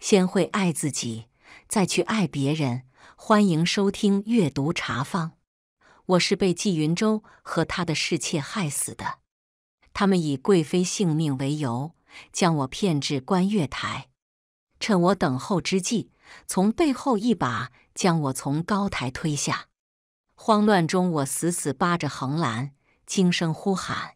先会爱自己，再去爱别人。欢迎收听阅读茶坊。我是被纪云洲和他的侍妾害死的。他们以贵妃性命为由，将我骗至观月台，趁我等候之际，从背后一把将我从高台推下。慌乱中，我死死扒着横栏，惊声呼喊。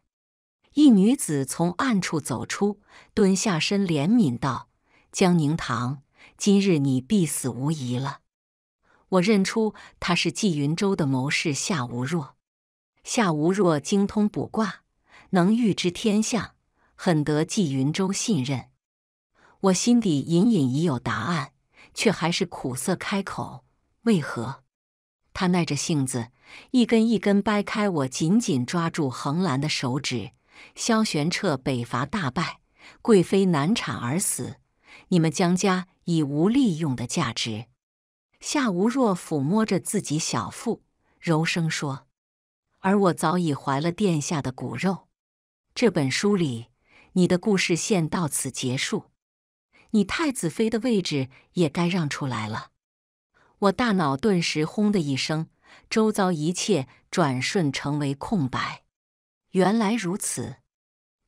一女子从暗处走出，蹲下身怜悯道。江宁堂，今日你必死无疑了。我认出他是纪云舟的谋士夏无若。夏无若精通卜卦，能预知天象，很得纪云舟信任。我心底隐隐已有答案，却还是苦涩开口：“为何？”他耐着性子一根一根掰开我紧紧抓住横栏的手指。萧玄彻北伐大败，贵妃难产而死。你们江家已无利用的价值。夏无若抚摸着自己小腹，柔声说：“而我早已怀了殿下的骨肉。这本书里，你的故事线到此结束，你太子妃的位置也该让出来了。”我大脑顿时轰的一声，周遭一切转瞬成为空白。原来如此，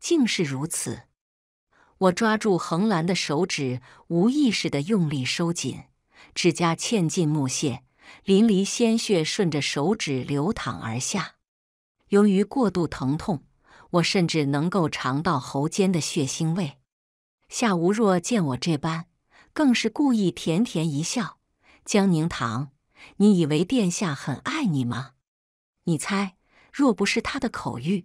竟是如此。我抓住横栏的手指，无意识的用力收紧，指甲嵌进木屑，淋漓鲜血顺着手指流淌而下。由于过度疼痛，我甚至能够尝到喉间的血腥味。夏无若见我这般，更是故意甜甜一笑：“江宁堂，你以为殿下很爱你吗？你猜，若不是他的口谕……”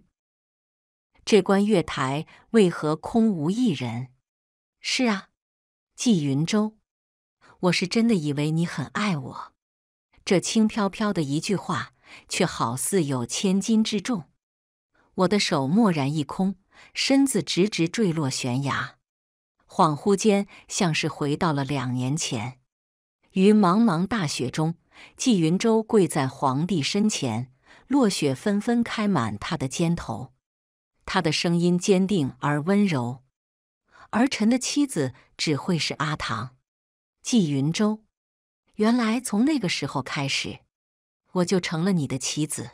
这观月台为何空无一人？是啊，纪云洲，我是真的以为你很爱我。这轻飘飘的一句话，却好似有千斤之重。我的手蓦然一空，身子直直坠落悬崖。恍惚间，像是回到了两年前，于茫茫大雪中，纪云洲跪在皇帝身前，落雪纷纷，开满他的肩头。他的声音坚定而温柔，儿臣的妻子只会是阿唐，纪云舟，原来从那个时候开始，我就成了你的棋子。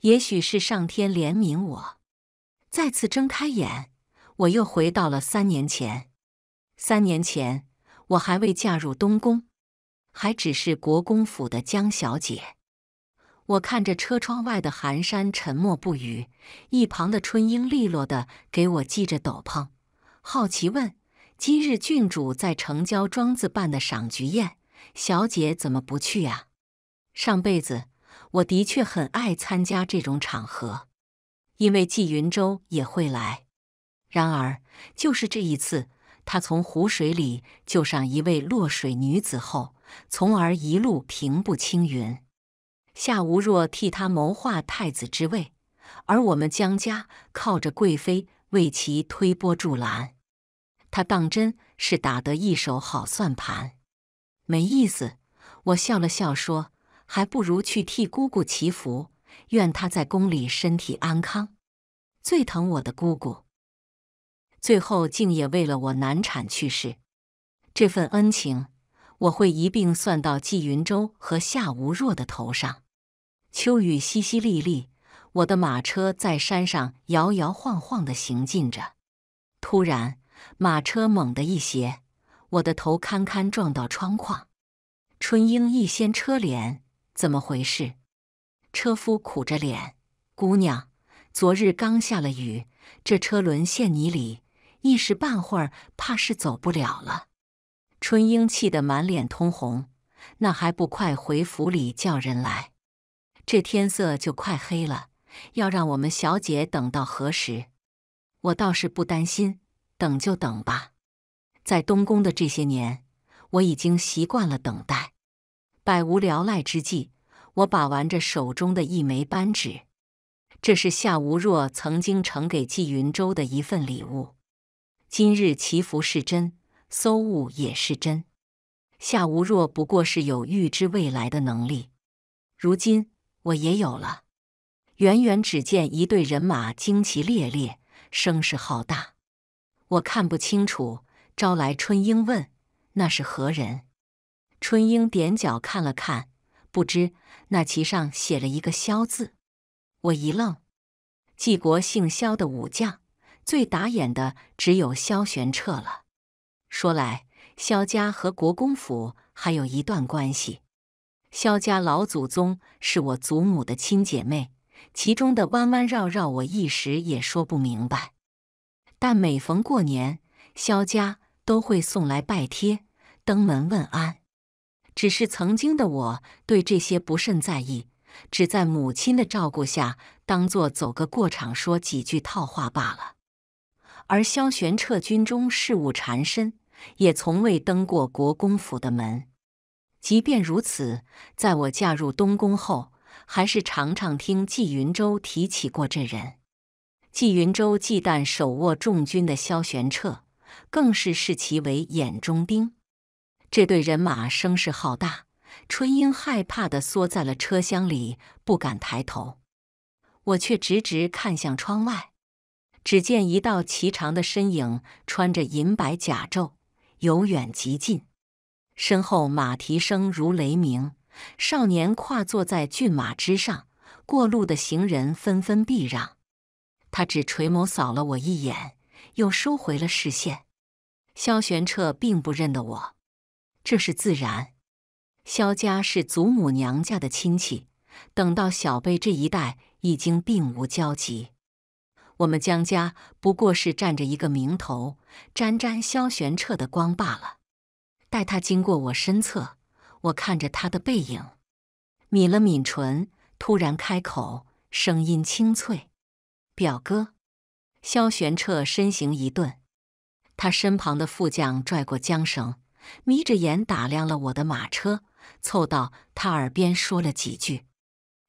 也许是上天怜悯我，再次睁开眼，我又回到了三年前。三年前，我还未嫁入东宫，还只是国公府的江小姐。我看着车窗外的寒山，沉默不语。一旁的春英利落的给我系着斗篷，好奇问：“今日郡主在城郊庄子办的赏菊宴，小姐怎么不去呀？”上辈子我的确很爱参加这种场合，因为纪云洲也会来。然而，就是这一次，他从湖水里救上一位落水女子后，从而一路平步青云。夏无若替他谋划太子之位，而我们江家靠着贵妃为其推波助澜，他当真是打得一手好算盘。没意思，我笑了笑说：“还不如去替姑姑祈福，愿她在宫里身体安康。”最疼我的姑姑，最后竟也为了我难产去世。这份恩情，我会一并算到纪云洲和夏无若的头上。秋雨淅淅沥沥，我的马车在山上摇摇晃晃的行进着。突然，马车猛地一斜，我的头堪堪撞到窗框。春英一掀车帘：“怎么回事？”车夫苦着脸：“姑娘，昨日刚下了雨，这车轮陷泥里，一时半会儿怕是走不了了。”春英气得满脸通红：“那还不快回府里叫人来！”这天色就快黑了，要让我们小姐等到何时？我倒是不担心，等就等吧。在东宫的这些年，我已经习惯了等待。百无聊赖之际，我把玩着手中的一枚扳指，这是夏无若曾经呈给纪云洲的一份礼物。今日祈福是真，搜物也是真。夏无若不过是有预知未来的能力，如今。我也有了。远远只见一队人马，旌旗猎猎，声势浩大。我看不清楚，招来春英问：“那是何人？”春英踮脚看了看，不知那旗上写了一个“萧”字。我一愣：晋国姓萧的武将，最打眼的只有萧玄彻了。说来，萧家和国公府还有一段关系。萧家老祖宗是我祖母的亲姐妹，其中的弯弯绕绕我一时也说不明白。但每逢过年，萧家都会送来拜帖，登门问安。只是曾经的我对这些不甚在意，只在母亲的照顾下，当做走个过场，说几句套话罢了。而萧玄彻军中事务缠身，也从未登过国公府的门。即便如此，在我嫁入东宫后，还是常常听纪云舟提起过这人。纪云舟忌惮手握重军的萧玄彻，更是视其为眼中钉。这队人马声势浩大，春英害怕的缩在了车厢里，不敢抬头。我却直直看向窗外，只见一道颀长的身影，穿着银白甲胄，由远及近。身后马蹄声如雷鸣，少年跨坐在骏马之上，过路的行人纷纷避让。他只垂眸扫了我一眼，又收回了视线。萧玄彻并不认得我，这是自然。萧家是祖母娘家的亲戚，等到小辈这一代已经并无交集。我们江家不过是占着一个名头，沾沾萧玄彻的光罢了。待他经过我身侧，我看着他的背影，抿了抿唇，突然开口，声音清脆：“表哥。”萧玄彻身形一顿，他身旁的副将拽过缰绳，眯着眼打量了我的马车，凑到他耳边说了几句。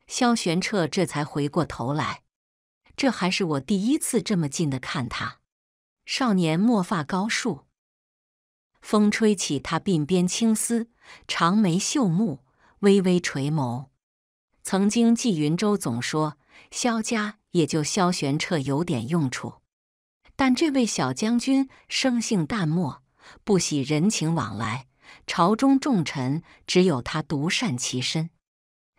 萧玄彻这才回过头来，这还是我第一次这么近的看他，少年墨发高束。风吹起他鬓边青丝，长眉秀目，微微垂眸。曾经纪云洲总说，萧家也就萧玄彻有点用处，但这位小将军生性淡漠，不喜人情往来，朝中重臣只有他独善其身。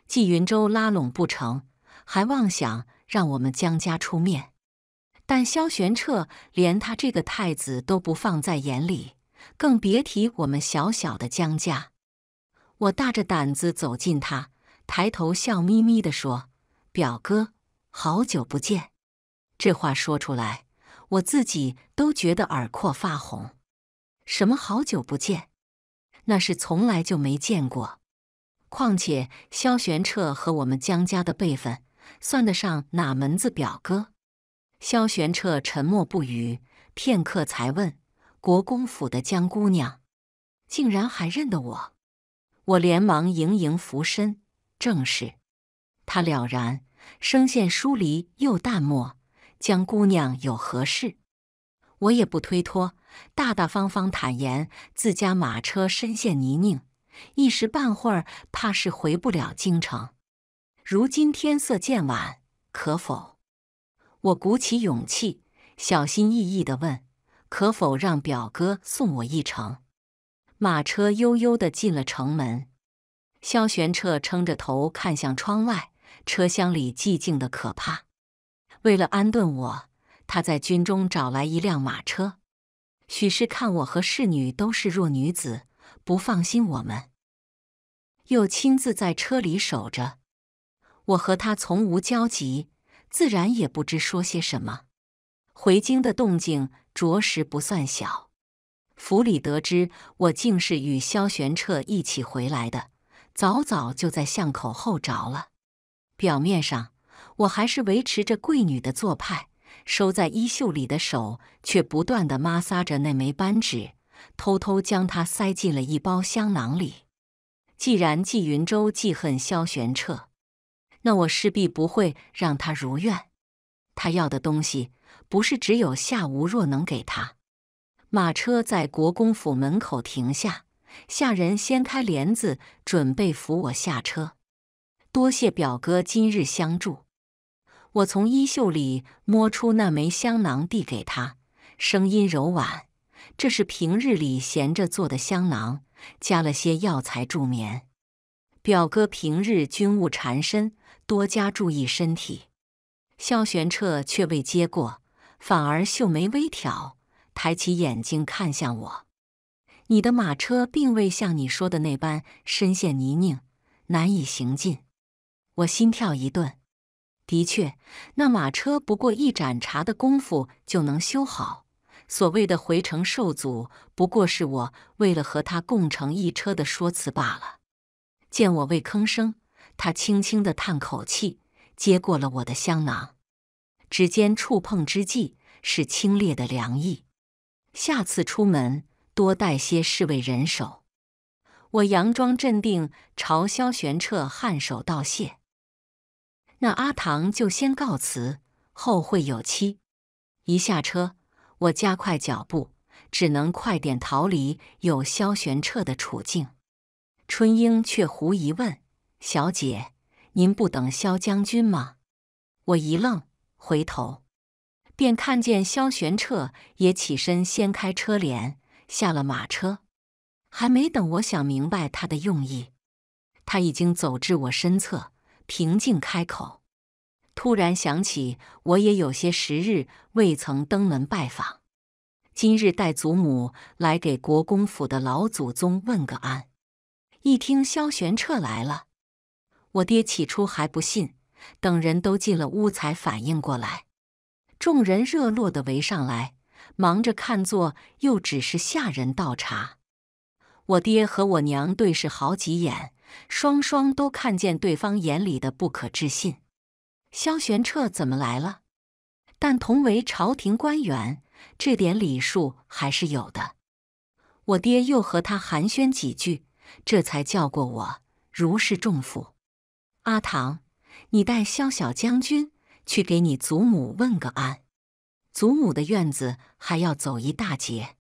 纪云洲拉拢不成，还妄想让我们江家出面，但萧玄彻连他这个太子都不放在眼里。更别提我们小小的江家。我大着胆子走近他，抬头笑眯眯的说：“表哥，好久不见。”这话说出来，我自己都觉得耳廓发红。什么好久不见？那是从来就没见过。况且萧玄彻和我们江家的辈分，算得上哪门子表哥？萧玄彻沉默不语，片刻才问。国公府的江姑娘，竟然还认得我。我连忙盈盈俯身，正是他了然，声线疏离又淡漠。江姑娘有何事？我也不推脱，大大方方坦言自家马车深陷泥泞，一时半会儿怕是回不了京城。如今天色渐晚，可否？我鼓起勇气，小心翼翼地问。可否让表哥送我一程？马车悠悠的进了城门，萧玄彻撑着头看向窗外，车厢里寂静的可怕。为了安顿我，他在军中找来一辆马车，许是看我和侍女都是弱女子，不放心我们，又亲自在车里守着。我和他从无交集，自然也不知说些什么。回京的动静。着实不算小。府里得知我竟是与萧玄彻一起回来的，早早就在巷口候着了。表面上我还是维持着贵女的做派，收在衣袖里的手却不断的摩挲着那枚扳指，偷偷将它塞进了一包香囊里。既然纪云洲记恨萧玄彻，那我势必不会让他如愿。他要的东西。不是只有夏无若能给他。马车在国公府门口停下，下人掀开帘子，准备扶我下车。多谢表哥今日相助。我从衣袖里摸出那枚香囊，递给他，声音柔婉：“这是平日里闲着做的香囊，加了些药材助眠。表哥平日军务缠身，多加注意身体。”萧玄彻却未接过。反而秀眉微挑，抬起眼睛看向我。你的马车并未像你说的那般深陷泥泞，难以行进。我心跳一顿。的确，那马车不过一盏茶的功夫就能修好。所谓的回程受阻，不过是我为了和他共乘一车的说辞罢了。见我未吭声，他轻轻的叹口气，接过了我的香囊。指尖触碰之际，是清冽的凉意。下次出门多带些侍卫人手。我佯装镇定，朝萧玄彻颔首道谢。那阿唐就先告辞，后会有期。一下车，我加快脚步，只能快点逃离有萧玄彻的处境。春英却狐疑问：“小姐，您不等萧将军吗？”我一愣。回头，便看见萧玄彻也起身掀开车帘，下了马车。还没等我想明白他的用意，他已经走至我身侧，平静开口：“突然想起，我也有些时日未曾登门拜访，今日带祖母来给国公府的老祖宗问个安。”一听萧玄彻来了，我爹起初还不信。等人都进了屋，才反应过来。众人热络的围上来，忙着看座，又只是下人倒茶。我爹和我娘对视好几眼，双双都看见对方眼里的不可置信。萧玄彻怎么来了？但同为朝廷官员，这点礼数还是有的。我爹又和他寒暄几句，这才叫过我，如释重负。阿唐。你带萧小将军去给你祖母问个安，祖母的院子还要走一大截。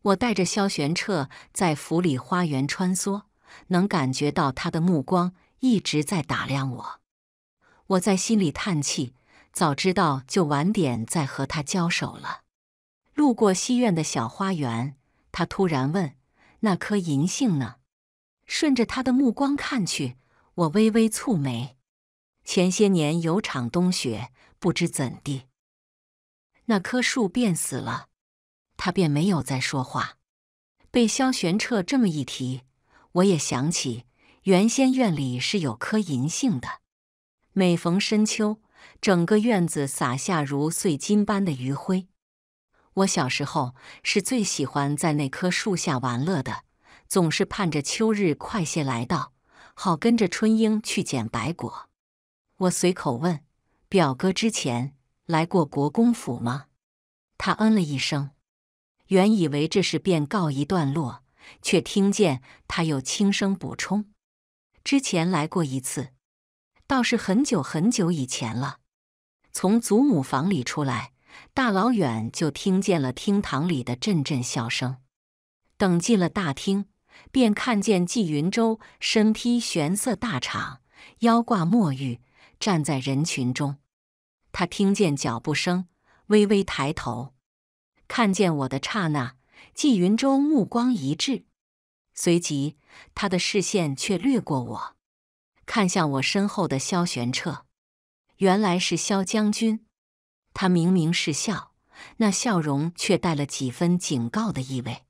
我带着萧玄彻在府里花园穿梭，能感觉到他的目光一直在打量我。我在心里叹气，早知道就晚点再和他交手了。路过西院的小花园，他突然问：“那棵银杏呢？”顺着他的目光看去，我微微蹙眉。前些年有场冬雪，不知怎地，那棵树便死了，他便没有再说话。被萧玄彻这么一提，我也想起原先院里是有棵银杏的。每逢深秋，整个院子洒下如碎金般的余晖。我小时候是最喜欢在那棵树下玩乐的，总是盼着秋日快些来到，好跟着春英去捡白果。我随口问：“表哥之前来过国公府吗？”他嗯了一声。原以为这事便告一段落，却听见他又轻声补充：“之前来过一次，倒是很久很久以前了。”从祖母房里出来，大老远就听见了厅堂里的阵阵笑声。等进了大厅，便看见纪云洲身披玄色大氅，腰挂墨玉。站在人群中，他听见脚步声，微微抬头，看见我的刹那，季云洲目光一滞，随即他的视线却掠过我，看向我身后的萧玄彻。原来是萧将军，他明明是笑，那笑容却带了几分警告的意味。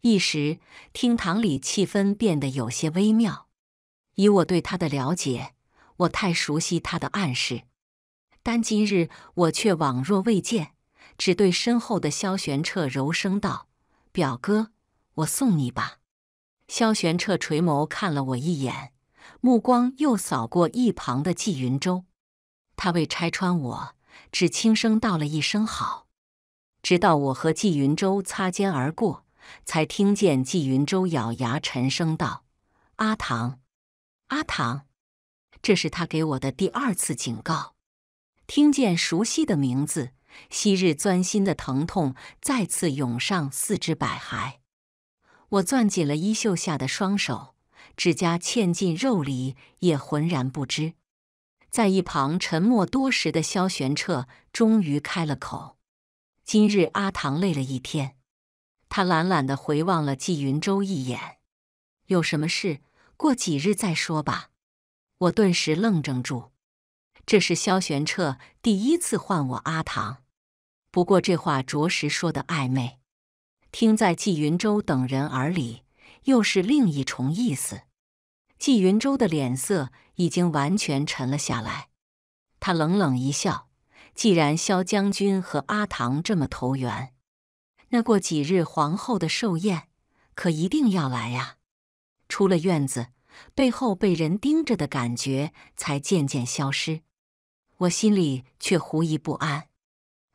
一时，厅堂里气氛变得有些微妙。以我对他的了解。我太熟悉他的暗示，但今日我却往若未见，只对身后的萧玄彻柔声道：“表哥，我送你吧。”萧玄彻垂眸看了我一眼，目光又扫过一旁的纪云舟，他未拆穿我，只轻声道了一声好。直到我和纪云舟擦肩而过，才听见纪云舟咬牙沉声道：“阿唐，阿唐。”这是他给我的第二次警告。听见熟悉的名字，昔日钻心的疼痛再次涌上四肢百骸。我攥紧了衣袖下的双手，指甲嵌进肉里也浑然不知。在一旁沉默多时的萧玄彻终于开了口：“今日阿唐累了一天，他懒懒的回望了纪云洲一眼，有什么事，过几日再说吧。”我顿时愣怔住，这是萧玄彻第一次唤我阿唐，不过这话着实说的暧昧，听在纪云洲等人耳里，又是另一重意思。纪云洲的脸色已经完全沉了下来，他冷冷一笑：“既然萧将军和阿唐这么投缘，那过几日皇后的寿宴，可一定要来呀！”出了院子。背后被人盯着的感觉才渐渐消失，我心里却狐疑不安。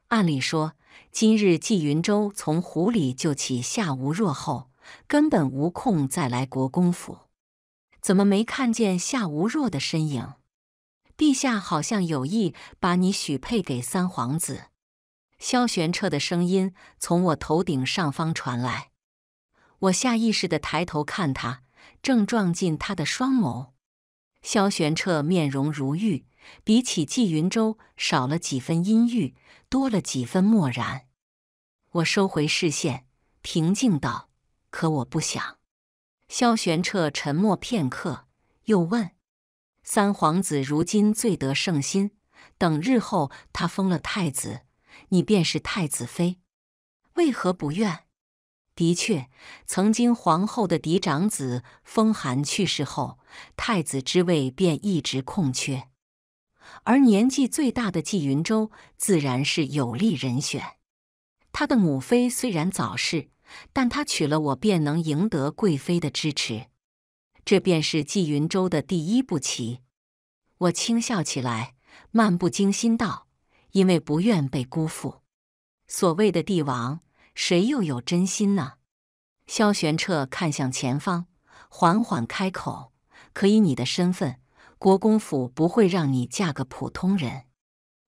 按理说，今日纪云舟从湖里救起夏无若后，根本无空再来国公府，怎么没看见夏无若的身影？陛下好像有意把你许配给三皇子。萧玄彻的声音从我头顶上方传来，我下意识的抬头看他。正撞进他的双眸，萧玄彻面容如玉，比起纪云舟少了几分阴郁，多了几分漠然。我收回视线，平静道：“可我不想。”萧玄彻沉默片刻，又问：“三皇子如今最得圣心，等日后他封了太子，你便是太子妃，为何不愿？”的确，曾经皇后的嫡长子封寒去世后，太子之位便一直空缺，而年纪最大的纪云舟自然是有力人选。他的母妃虽然早逝，但他娶了我，便能赢得贵妃的支持，这便是纪云舟的第一步棋。我轻笑起来，漫不经心道：“因为不愿被辜负。”所谓的帝王。谁又有真心呢？萧玄彻看向前方，缓缓开口：“可以，你的身份，国公府不会让你嫁个普通人。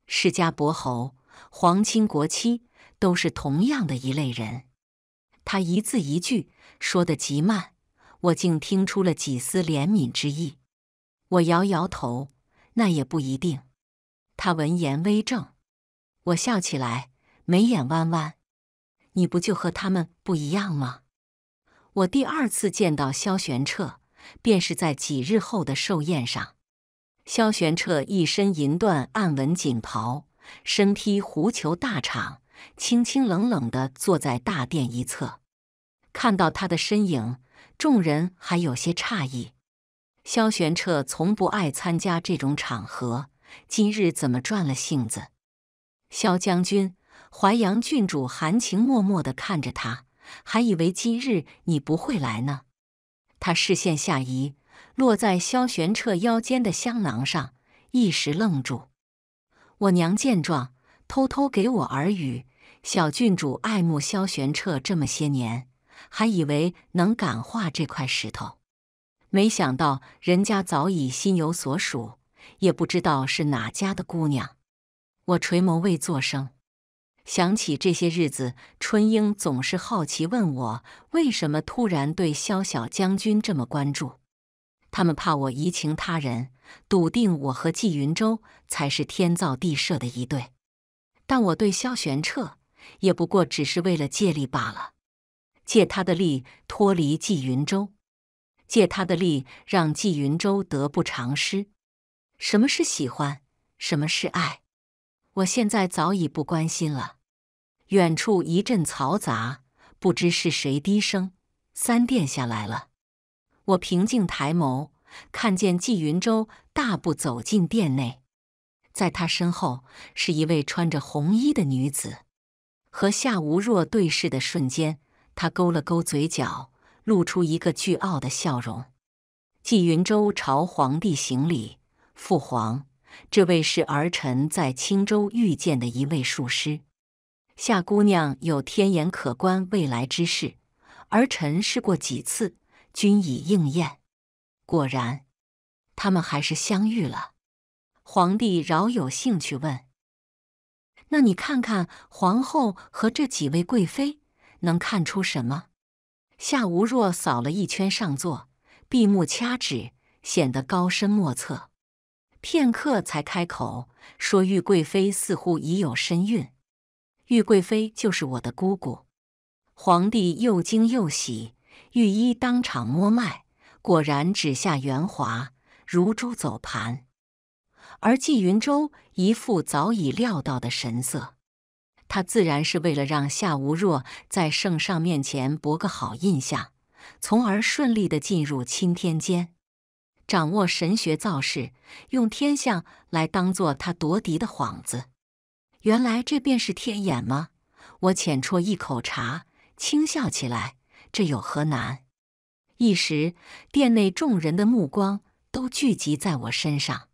世家伯侯、皇亲国戚，都是同样的一类人。”他一字一句说的极慢，我竟听出了几丝怜悯之意。我摇摇头：“那也不一定。”他闻言微怔，我笑起来，眉眼弯弯。你不就和他们不一样吗？我第二次见到萧玄彻，便是在几日后的寿宴上。萧玄彻一身银缎暗纹锦袍，身披狐裘大氅，清清冷冷的坐在大殿一侧。看到他的身影，众人还有些诧异。萧玄彻从不爱参加这种场合，今日怎么转了性子？萧将军。淮阳郡主含情脉脉的看着他，还以为今日你不会来呢。他视线下移，落在萧玄彻腰间的香囊上，一时愣住。我娘见状，偷偷给我耳语：“小郡主爱慕萧玄彻这么些年，还以为能感化这块石头，没想到人家早已心有所属，也不知道是哪家的姑娘。”我垂眸未作声。想起这些日子，春英总是好奇问我，为什么突然对萧小将军这么关注？他们怕我移情他人，笃定我和纪云洲才是天造地设的一对。但我对萧玄彻，也不过只是为了借力罢了，借他的力脱离纪云洲，借他的力让纪云洲得不偿失。什么是喜欢？什么是爱？我现在早已不关心了。远处一阵嘈杂，不知是谁低声：“三殿下来了。”我平静抬眸，看见纪云洲大步走进殿内，在他身后是一位穿着红衣的女子。和夏无若对视的瞬间，他勾了勾嘴角，露出一个倨傲的笑容。纪云洲朝皇帝行礼：“父皇，这位是儿臣在青州遇见的一位术师。”夏姑娘有天眼可观未来之事，儿臣试过几次，均已应验。果然，他们还是相遇了。皇帝饶有兴趣问：“那你看看皇后和这几位贵妃，能看出什么？”夏无若扫了一圈上座，闭目掐指，显得高深莫测。片刻才开口说：“玉贵妃似乎已有身孕。”玉贵妃就是我的姑姑，皇帝又惊又喜。御医当场摸脉，果然指下圆滑，如珠走盘。而纪云洲一副早已料到的神色，他自然是为了让夏无若在圣上面前博个好印象，从而顺利的进入钦天监，掌握神学造势，用天象来当做他夺嫡的幌子。原来这便是天眼吗？我浅啜一口茶，轻笑起来。这有何难？一时，殿内众人的目光都聚集在我身上。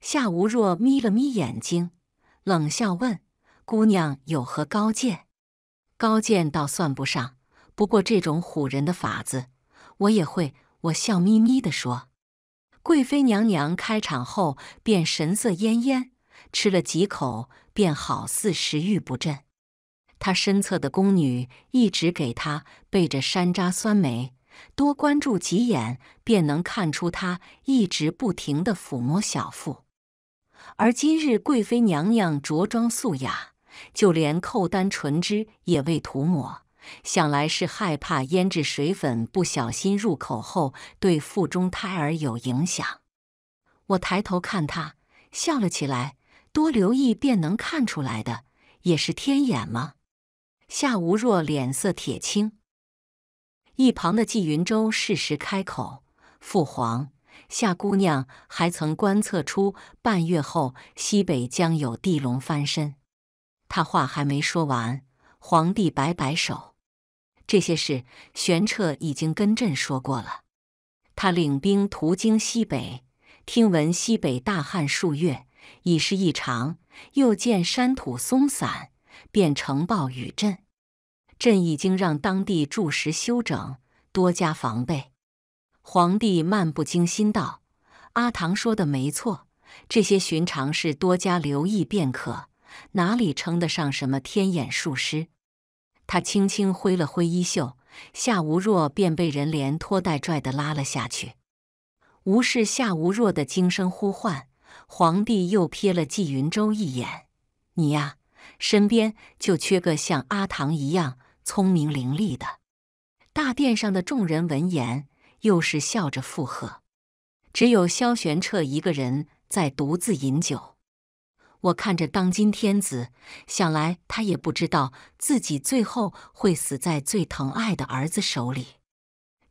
夏无若眯了眯眼睛，冷笑问：“姑娘有何高见？”高见倒算不上，不过这种唬人的法子，我也会。我笑眯眯地说：“贵妃娘娘开场后便神色恹恹。”吃了几口，便好似食欲不振。他身侧的宫女一直给他备着山楂酸梅，多关注几眼便能看出他一直不停的抚摸小腹。而今日贵妃娘娘着装素雅，就连蔻丹唇脂也未涂抹，想来是害怕胭脂水粉不小心入口后对腹中胎儿有影响。我抬头看她，笑了起来。多留意便能看出来的，也是天眼吗？夏无若脸色铁青。一旁的纪云洲适时开口：“父皇，夏姑娘还曾观测出半月后西北将有地龙翻身。”他话还没说完，皇帝摆摆手：“这些事，玄彻已经跟朕说过了。他领兵途经西北，听闻西北大旱数月。”已是异常，又见山土松散，便呈暴雨阵。朕已经让当地驻石修整，多加防备。皇帝漫不经心道：“阿唐说的没错，这些寻常事多加留意便可，哪里称得上什么天眼术师？”他轻轻挥了挥衣袖，夏无若便被人连拖带拽的拉了下去，无视夏无若的惊声呼唤。皇帝又瞥了纪云舟一眼：“你呀，身边就缺个像阿唐一样聪明伶俐的。”大殿上的众人闻言，又是笑着附和。只有萧玄彻一个人在独自饮酒。我看着当今天子，想来他也不知道自己最后会死在最疼爱的儿子手里。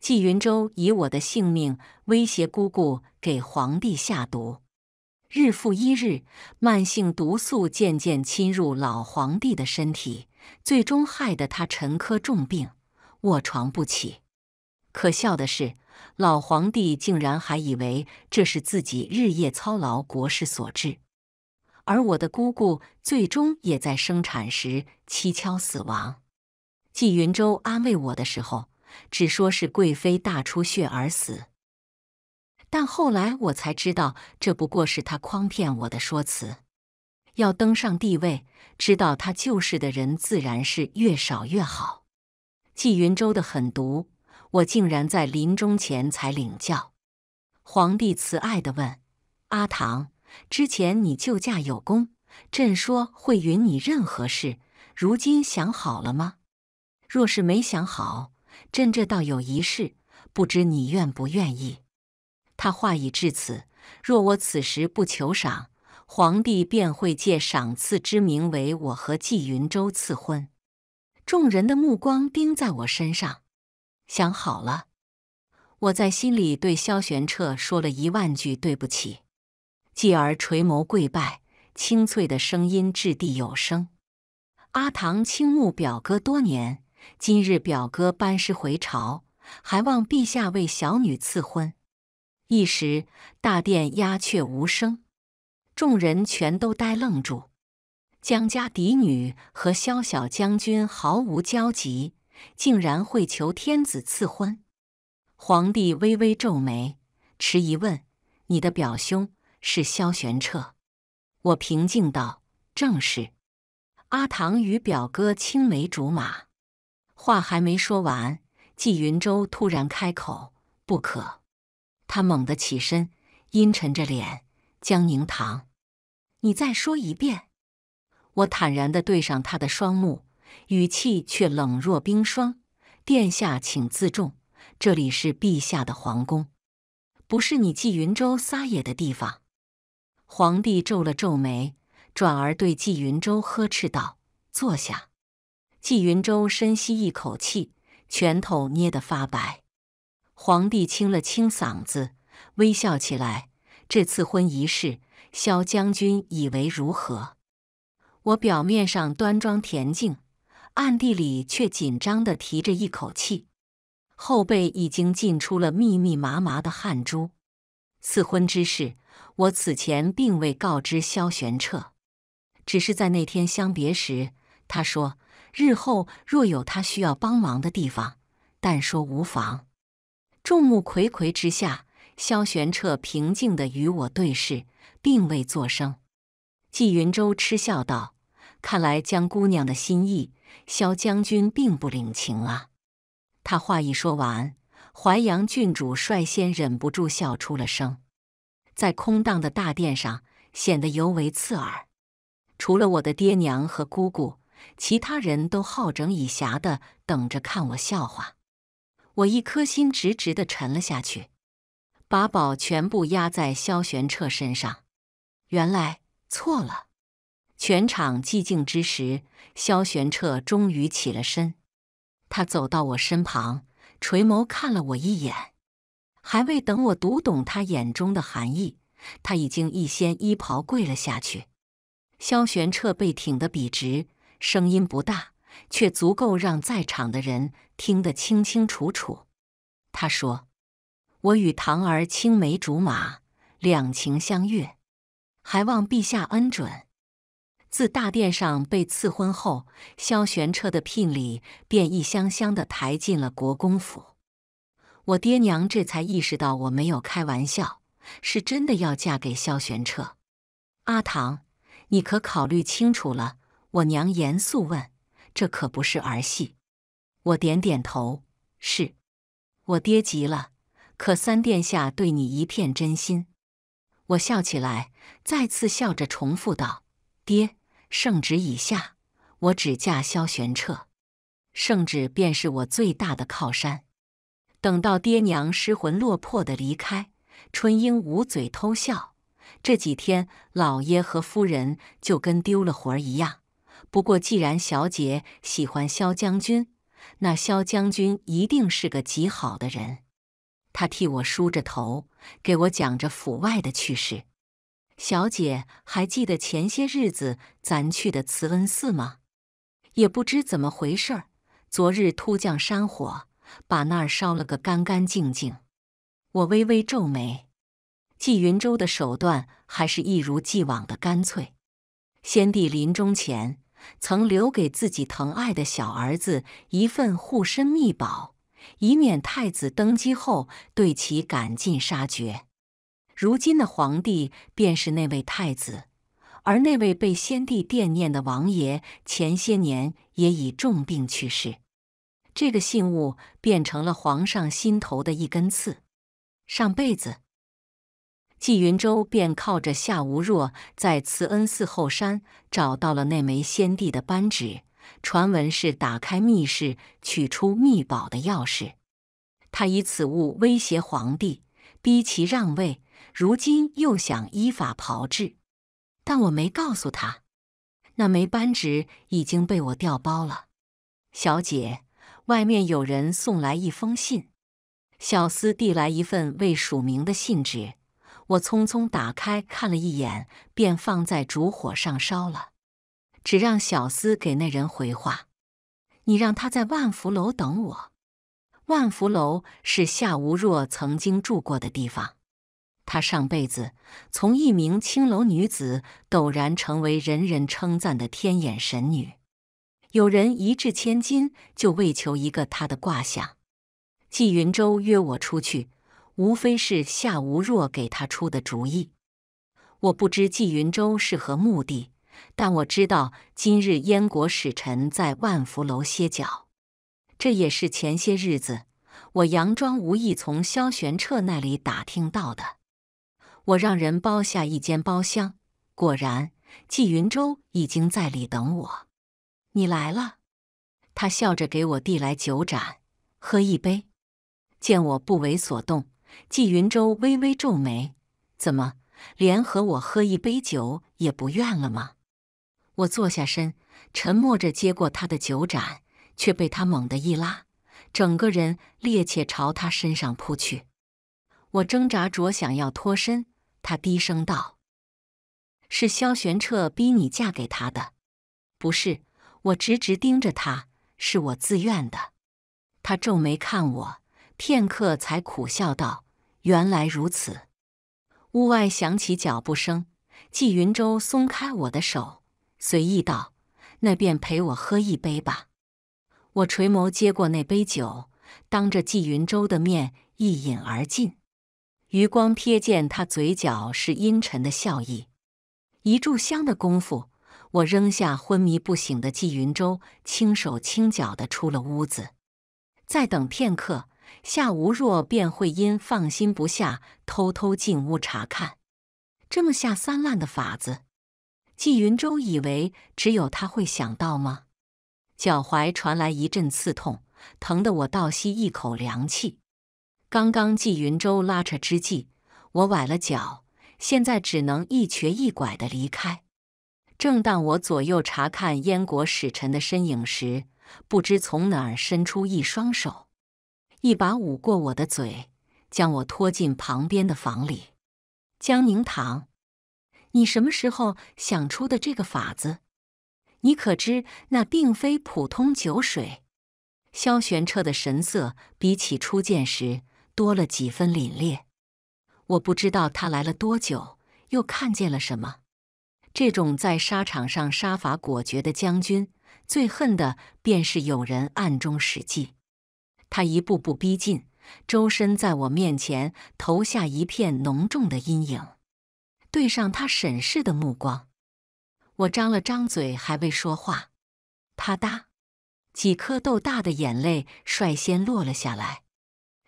纪云舟以我的性命威胁姑姑，给皇帝下毒。日复一日，慢性毒素渐渐侵入老皇帝的身体，最终害得他沉疴重病，卧床不起。可笑的是，老皇帝竟然还以为这是自己日夜操劳国事所致。而我的姑姑最终也在生产时蹊跷死亡。季云洲安慰我的时候，只说是贵妃大出血而死。但后来我才知道，这不过是他诓骗我的说辞。要登上帝位，知道他救世的人自然是越少越好。纪云舟的狠毒，我竟然在临终前才领教。皇帝慈爱地问：“阿唐，之前你救驾有功，朕说会允你任何事，如今想好了吗？若是没想好，朕这倒有一事，不知你愿不愿意？”他话已至此，若我此时不求赏，皇帝便会借赏赐之名为我和纪云州赐婚。众人的目光盯在我身上，想好了，我在心里对萧玄彻说了一万句对不起，继而垂眸跪拜，清脆的声音掷地有声：“阿唐倾慕表哥多年，今日表哥班师回朝，还望陛下为小女赐婚。”一时，大殿鸦雀无声，众人全都呆愣住。江家嫡女和萧小将军毫无交集，竟然会求天子赐婚。皇帝微微皱眉，迟疑问：“你的表兄是萧玄彻？”我平静道：“正是。”阿唐与表哥青梅竹马。话还没说完，纪云洲突然开口：“不可。”他猛地起身，阴沉着脸：“江宁堂，你再说一遍。”我坦然的对上他的双目，语气却冷若冰霜：“殿下，请自重，这里是陛下的皇宫，不是你纪云舟撒野的地方。”皇帝皱了皱眉，转而对纪云舟呵斥道：“坐下。”纪云舟深吸一口气，拳头捏得发白。皇帝清了清嗓子，微笑起来。这次婚仪式，萧将军以为如何？我表面上端庄恬静，暗地里却紧张的提着一口气，后背已经浸出了密密麻麻的汗珠。赐婚之事，我此前并未告知萧玄彻，只是在那天相别时，他说日后若有他需要帮忙的地方，但说无妨。众目睽睽之下，萧玄彻平静地与我对视，并未作声。纪云舟嗤笑道：“看来江姑娘的心意，萧将军并不领情啊！”他话一说完，淮阳郡主率先忍不住笑出了声，在空荡的大殿上显得尤为刺耳。除了我的爹娘和姑姑，其他人都好整以暇的等着看我笑话。我一颗心直直的沉了下去，把宝全部压在萧玄彻身上。原来错了。全场寂静之时，萧玄彻终于起了身。他走到我身旁，垂眸看了我一眼。还未等我读懂他眼中的含义，他已经一掀衣袍跪了下去。萧玄彻背挺得笔直，声音不大。却足够让在场的人听得清清楚楚。他说：“我与唐儿青梅竹马，两情相悦，还望陛下恩准。”自大殿上被赐婚后，萧玄彻的聘礼便一箱箱的抬进了国公府。我爹娘这才意识到我没有开玩笑，是真的要嫁给萧玄彻。阿唐，你可考虑清楚了？我娘严肃问。这可不是儿戏，我点点头，是我爹急了，可三殿下对你一片真心。我笑起来，再次笑着重复道：“爹，圣旨已下，我只嫁萧玄彻，圣旨便是我最大的靠山。”等到爹娘失魂落魄的离开，春英捂嘴偷笑。这几天，老爷和夫人就跟丢了魂儿一样。不过，既然小姐喜欢萧将军，那萧将军一定是个极好的人。他替我梳着头，给我讲着府外的趣事。小姐还记得前些日子咱去的慈恩寺吗？也不知怎么回事儿，昨日突降山火，把那儿烧了个干干净净。我微微皱眉。纪云州的手段还是一如既往的干脆。先帝临终前。曾留给自己疼爱的小儿子一份护身秘宝，以免太子登基后对其赶尽杀绝。如今的皇帝便是那位太子，而那位被先帝惦念的王爷前些年也已重病去世。这个信物变成了皇上心头的一根刺。上辈子。纪云洲便靠着夏无若，在慈恩寺后山找到了那枚先帝的扳指，传闻是打开密室、取出密宝的钥匙。他以此物威胁皇帝，逼其让位。如今又想依法炮制，但我没告诉他，那枚扳指已经被我调包了。小姐，外面有人送来一封信。小厮递来一份未署名的信纸。我匆匆打开看了一眼，便放在烛火上烧了，只让小厮给那人回话：“你让他在万福楼等我。”万福楼是夏无若曾经住过的地方。他上辈子从一名青楼女子陡然成为人人称赞的天眼神女，有人一掷千金就为求一个她的卦象。纪云舟约我出去。无非是夏无若给他出的主意，我不知纪云洲是何目的，但我知道今日燕国使臣在万福楼歇脚，这也是前些日子我佯装无意从萧玄彻那里打听到的。我让人包下一间包厢，果然纪云洲已经在里等我。你来了，他笑着给我递来酒盏，喝一杯。见我不为所动。纪云舟微微皱眉：“怎么，连和我喝一杯酒也不愿了吗？”我坐下身，沉默着接过他的酒盏，却被他猛地一拉，整个人趔趄朝他身上扑去。我挣扎着想要脱身，他低声道：“是萧玄彻逼你嫁给他的，不是我。”直直盯着他：“是我自愿的。”他皱眉看我。片刻，才苦笑道：“原来如此。”屋外响起脚步声，纪云舟松开我的手，随意道：“那便陪我喝一杯吧。”我垂眸接过那杯酒，当着纪云舟的面一饮而尽。余光瞥见他嘴角是阴沉的笑意。一炷香的功夫，我扔下昏迷不醒的纪云舟，轻手轻脚的出了屋子。再等片刻。夏无若便会因放心不下，偷偷进屋查看。这么下三滥的法子，纪云舟以为只有他会想到吗？脚踝传来一阵刺痛，疼得我倒吸一口凉气。刚刚纪云舟拉扯之际，我崴了脚，现在只能一瘸一拐的离开。正当我左右查看燕国使臣的身影时，不知从哪儿伸出一双手。一把捂过我的嘴，将我拖进旁边的房里。江宁堂，你什么时候想出的这个法子？你可知那并非普通酒水？萧玄彻的神色比起初见时多了几分凛冽。我不知道他来了多久，又看见了什么。这种在沙场上杀伐果决的将军，最恨的便是有人暗中使计。他一步步逼近，周身在我面前投下一片浓重的阴影。对上他审视的目光，我张了张嘴，还未说话，啪嗒，几颗豆大的眼泪率先落了下来。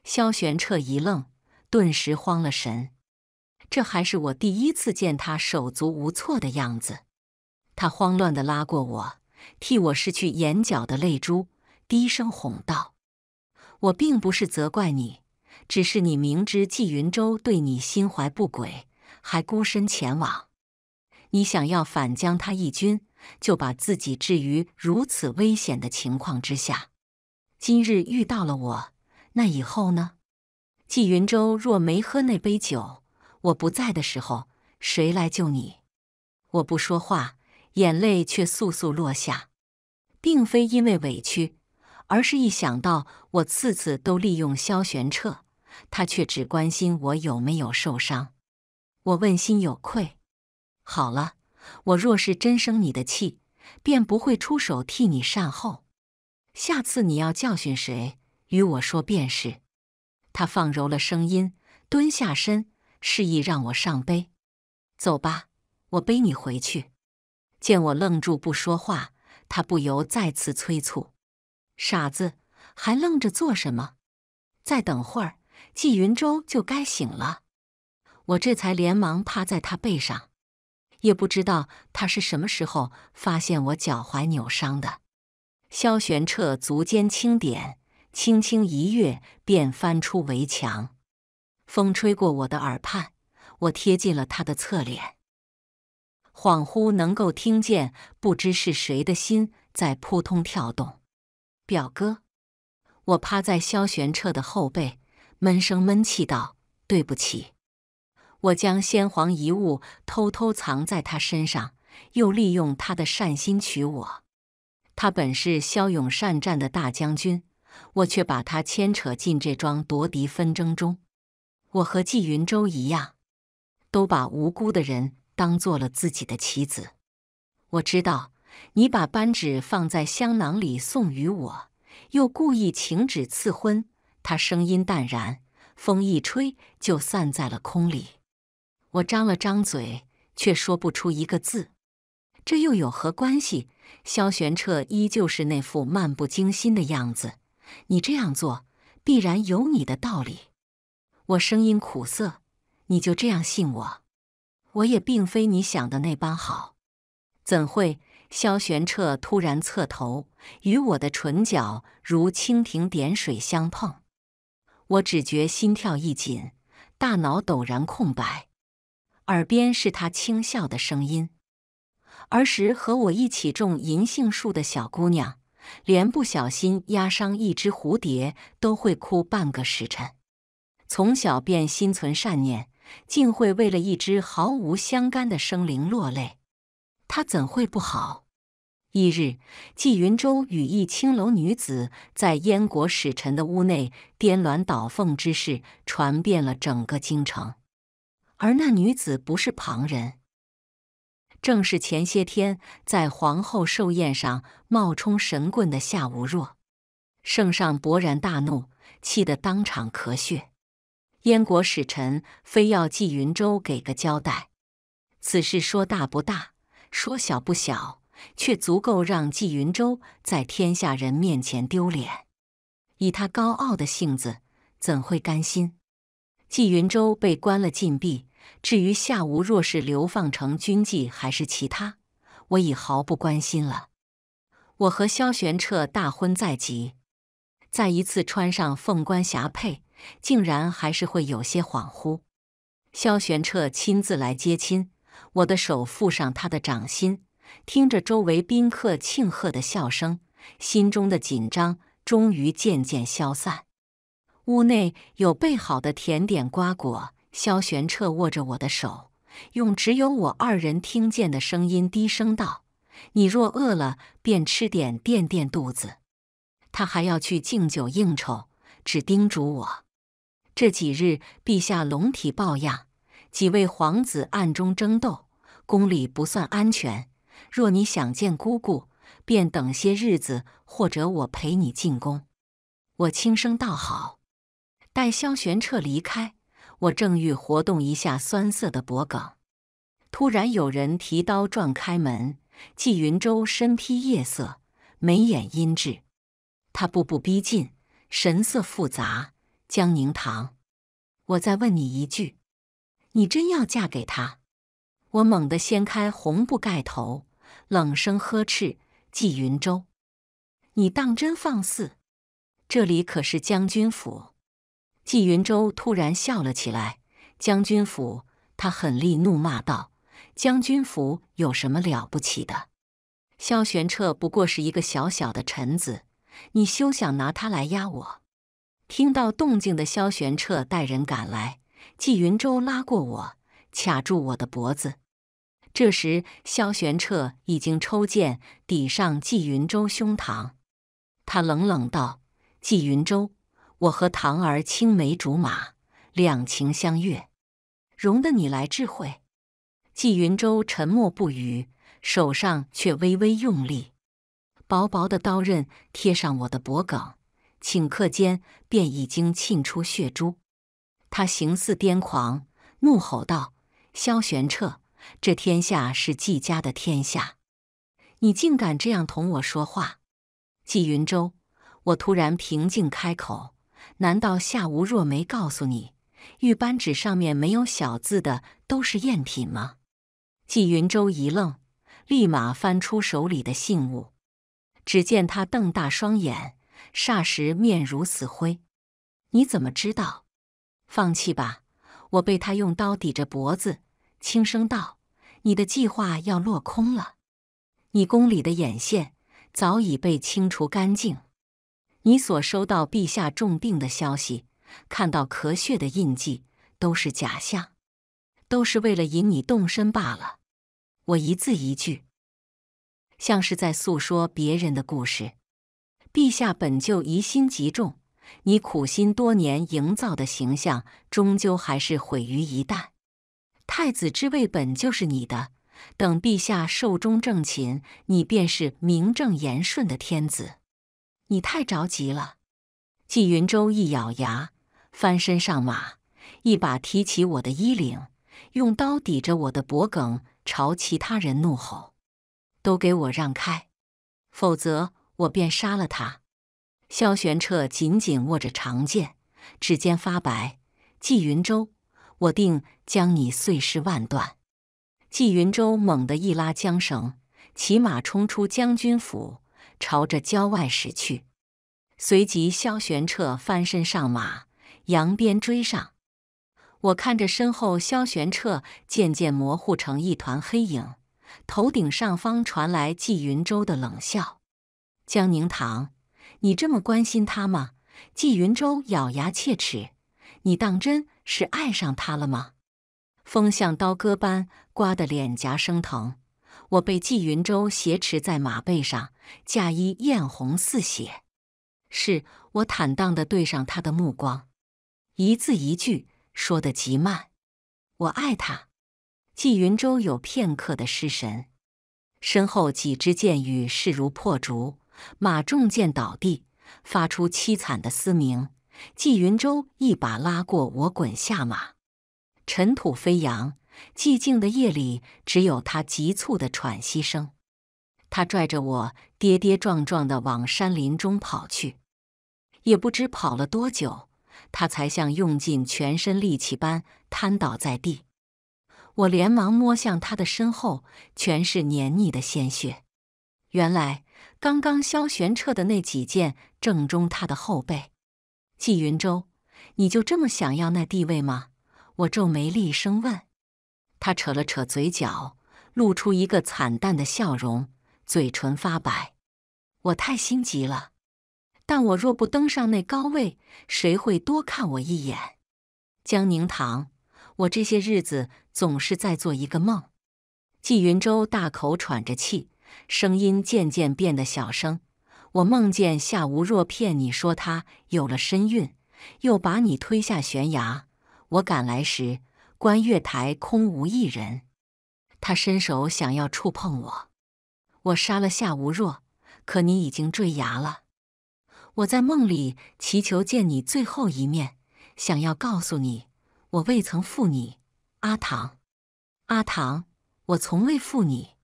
萧玄彻一愣，顿时慌了神。这还是我第一次见他手足无措的样子。他慌乱地拉过我，替我拭去眼角的泪珠，低声哄道。我并不是责怪你，只是你明知季云洲对你心怀不轨，还孤身前往。你想要反将他一军，就把自己置于如此危险的情况之下。今日遇到了我，那以后呢？季云洲若没喝那杯酒，我不在的时候，谁来救你？我不说话，眼泪却簌簌落下，并非因为委屈。而是一想到我次次都利用萧玄彻，他却只关心我有没有受伤，我问心有愧。好了，我若是真生你的气，便不会出手替你善后。下次你要教训谁，与我说便是。他放柔了声音，蹲下身，示意让我上背。走吧，我背你回去。见我愣住不说话，他不由再次催促。傻子，还愣着做什么？再等会儿，纪云舟就该醒了。我这才连忙趴在他背上，也不知道他是什么时候发现我脚踝扭伤的。萧玄彻足尖轻点，轻轻一跃，便翻出围墙。风吹过我的耳畔，我贴近了他的侧脸，恍惚能够听见不知是谁的心在扑通跳动。表哥，我趴在萧玄彻的后背，闷声闷气道：“对不起，我将先皇遗物偷偷藏在他身上，又利用他的善心娶我。他本是骁勇善战的大将军，我却把他牵扯进这桩夺嫡纷争中。我和纪云洲一样，都把无辜的人当做了自己的棋子。我知道。”你把扳指放在香囊里送与我，又故意请旨赐婚。他声音淡然，风一吹就散在了空里。我张了张嘴，却说不出一个字。这又有何关系？萧玄彻依旧是那副漫不经心的样子。你这样做必然有你的道理。我声音苦涩，你就这样信我？我也并非你想的那般好，怎会？萧玄彻突然侧头，与我的唇角如蜻蜓点水相碰，我只觉心跳一紧，大脑陡然空白，耳边是他轻笑的声音。儿时和我一起种银杏树的小姑娘，连不小心压伤一只蝴蝶都会哭半个时辰，从小便心存善念，竟会为了一只毫无相干的生灵落泪。他怎会不好？一日，纪云舟与一青楼女子在燕国使臣的屋内颠鸾倒凤之事传遍了整个京城，而那女子不是旁人，正是前些天在皇后寿宴上冒充神棍的夏无若。圣上勃然大怒，气得当场咳血。燕国使臣非要纪云舟给个交代，此事说大不大。说小不小，却足够让纪云洲在天下人面前丢脸。以他高傲的性子，怎会甘心？纪云洲被关了禁闭，至于夏无若是流放成军纪还是其他，我已毫不关心了。我和萧玄彻大婚在即，再一次穿上凤冠霞帔，竟然还是会有些恍惚。萧玄彻亲自来接亲。我的手附上他的掌心，听着周围宾客庆贺的笑声，心中的紧张终于渐渐消散。屋内有备好的甜点瓜果。萧玄彻握着我的手，用只有我二人听见的声音低声道：“你若饿了，便吃点垫垫肚子。”他还要去敬酒应酬，只叮嘱我：“这几日陛下龙体抱恙。”几位皇子暗中争斗，宫里不算安全。若你想见姑姑，便等些日子，或者我陪你进宫。我轻声道：“好。”待萧玄彻离开，我正欲活动一下酸涩的脖梗，突然有人提刀撞开门。纪云舟身披夜色，眉眼阴鸷，他步步逼近，神色复杂。江宁堂，我再问你一句。你真要嫁给他？我猛地掀开红布盖头，冷声呵斥：“纪云舟，你当真放肆！这里可是将军府。”纪云舟突然笑了起来：“将军府？”他狠厉怒骂道：“将军府有什么了不起的？萧玄彻不过是一个小小的臣子，你休想拿他来压我！”听到动静的萧玄彻带人赶来。纪云舟拉过我，卡住我的脖子。这时，萧玄彻已经抽剑抵上纪云舟胸膛。他冷冷道：“纪云舟，我和唐儿青梅竹马，两情相悦，容得你来智慧？”纪云舟沉默不语，手上却微微用力，薄薄的刀刃贴上我的脖颈，顷刻间便已经沁出血珠。他形似癫狂，怒吼道：“萧玄彻，这天下是季家的天下，你竟敢这样同我说话！”季云舟，我突然平静开口：“难道夏无若没告诉你，玉扳指上面没有小字的都是赝品吗？”季云舟一愣，立马翻出手里的信物，只见他瞪大双眼，霎时面如死灰。“你怎么知道？”放弃吧！我被他用刀抵着脖子，轻声道：“你的计划要落空了。你宫里的眼线早已被清除干净，你所收到陛下重病的消息，看到咳血的印记，都是假象，都是为了引你动身罢了。”我一字一句，像是在诉说别人的故事。陛下本就疑心极重。你苦心多年营造的形象，终究还是毁于一旦。太子之位本就是你的，等陛下寿终正寝，你便是名正言顺的天子。你太着急了。纪云洲一咬牙，翻身上马，一把提起我的衣领，用刀抵着我的脖颈，朝其他人怒吼：“都给我让开，否则我便杀了他！”萧玄彻紧紧握着长剑，指尖发白。纪云舟，我定将你碎尸万段！纪云舟猛地一拉缰绳，骑马冲出将军府，朝着郊外驶去。随即，萧玄彻翻身上马，扬鞭追上。我看着身后，萧玄彻渐渐模糊成一团黑影。头顶上方传来纪云舟的冷笑：“江宁堂。”你这么关心他吗？纪云洲咬牙切齿：“你当真是爱上他了吗？”风像刀割般刮得脸颊生疼。我被纪云洲挟持在马背上，嫁衣艳红似血。是，我坦荡地对上他的目光，一字一句说得极慢：“我爱他。”纪云洲有片刻的失神，身后几支箭雨势如破竹。马中箭倒地，发出凄惨的嘶鸣。纪云洲一把拉过我，滚下马，尘土飞扬。寂静的夜里，只有他急促的喘息声。他拽着我跌跌撞撞的往山林中跑去，也不知跑了多久，他才像用尽全身力气般瘫倒在地。我连忙摸向他的身后，全是黏腻的鲜血。原来。刚刚萧玄彻的那几剑正中他的后背，纪云舟，你就这么想要那地位吗？我皱眉厉声问他，扯了扯嘴角，露出一个惨淡的笑容，嘴唇发白。我太心急了，但我若不登上那高位，谁会多看我一眼？江宁堂，我这些日子总是在做一个梦。纪云舟大口喘着气。声音渐渐变得小声。我梦见夏无若骗你说他有了身孕，又把你推下悬崖。我赶来时，观月台空无一人。他伸手想要触碰我，我杀了夏无若，可你已经坠崖了。我在梦里祈求见你最后一面，想要告诉你，我未曾负你，阿唐，阿唐，我从未负你。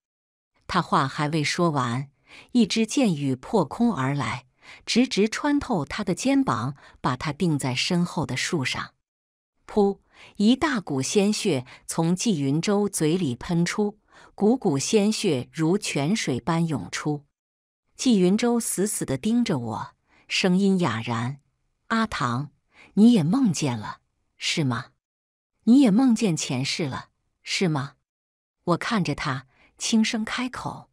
他话还未说完，一支箭雨破空而来，直直穿透他的肩膀，把他钉在身后的树上。噗！一大股鲜血从纪云洲嘴里喷出，汩汩鲜血如泉水般涌出。纪云洲死死的盯着我，声音哑然：“阿唐，你也梦见了是吗？你也梦见前世了是吗？”我看着他。轻声开口：“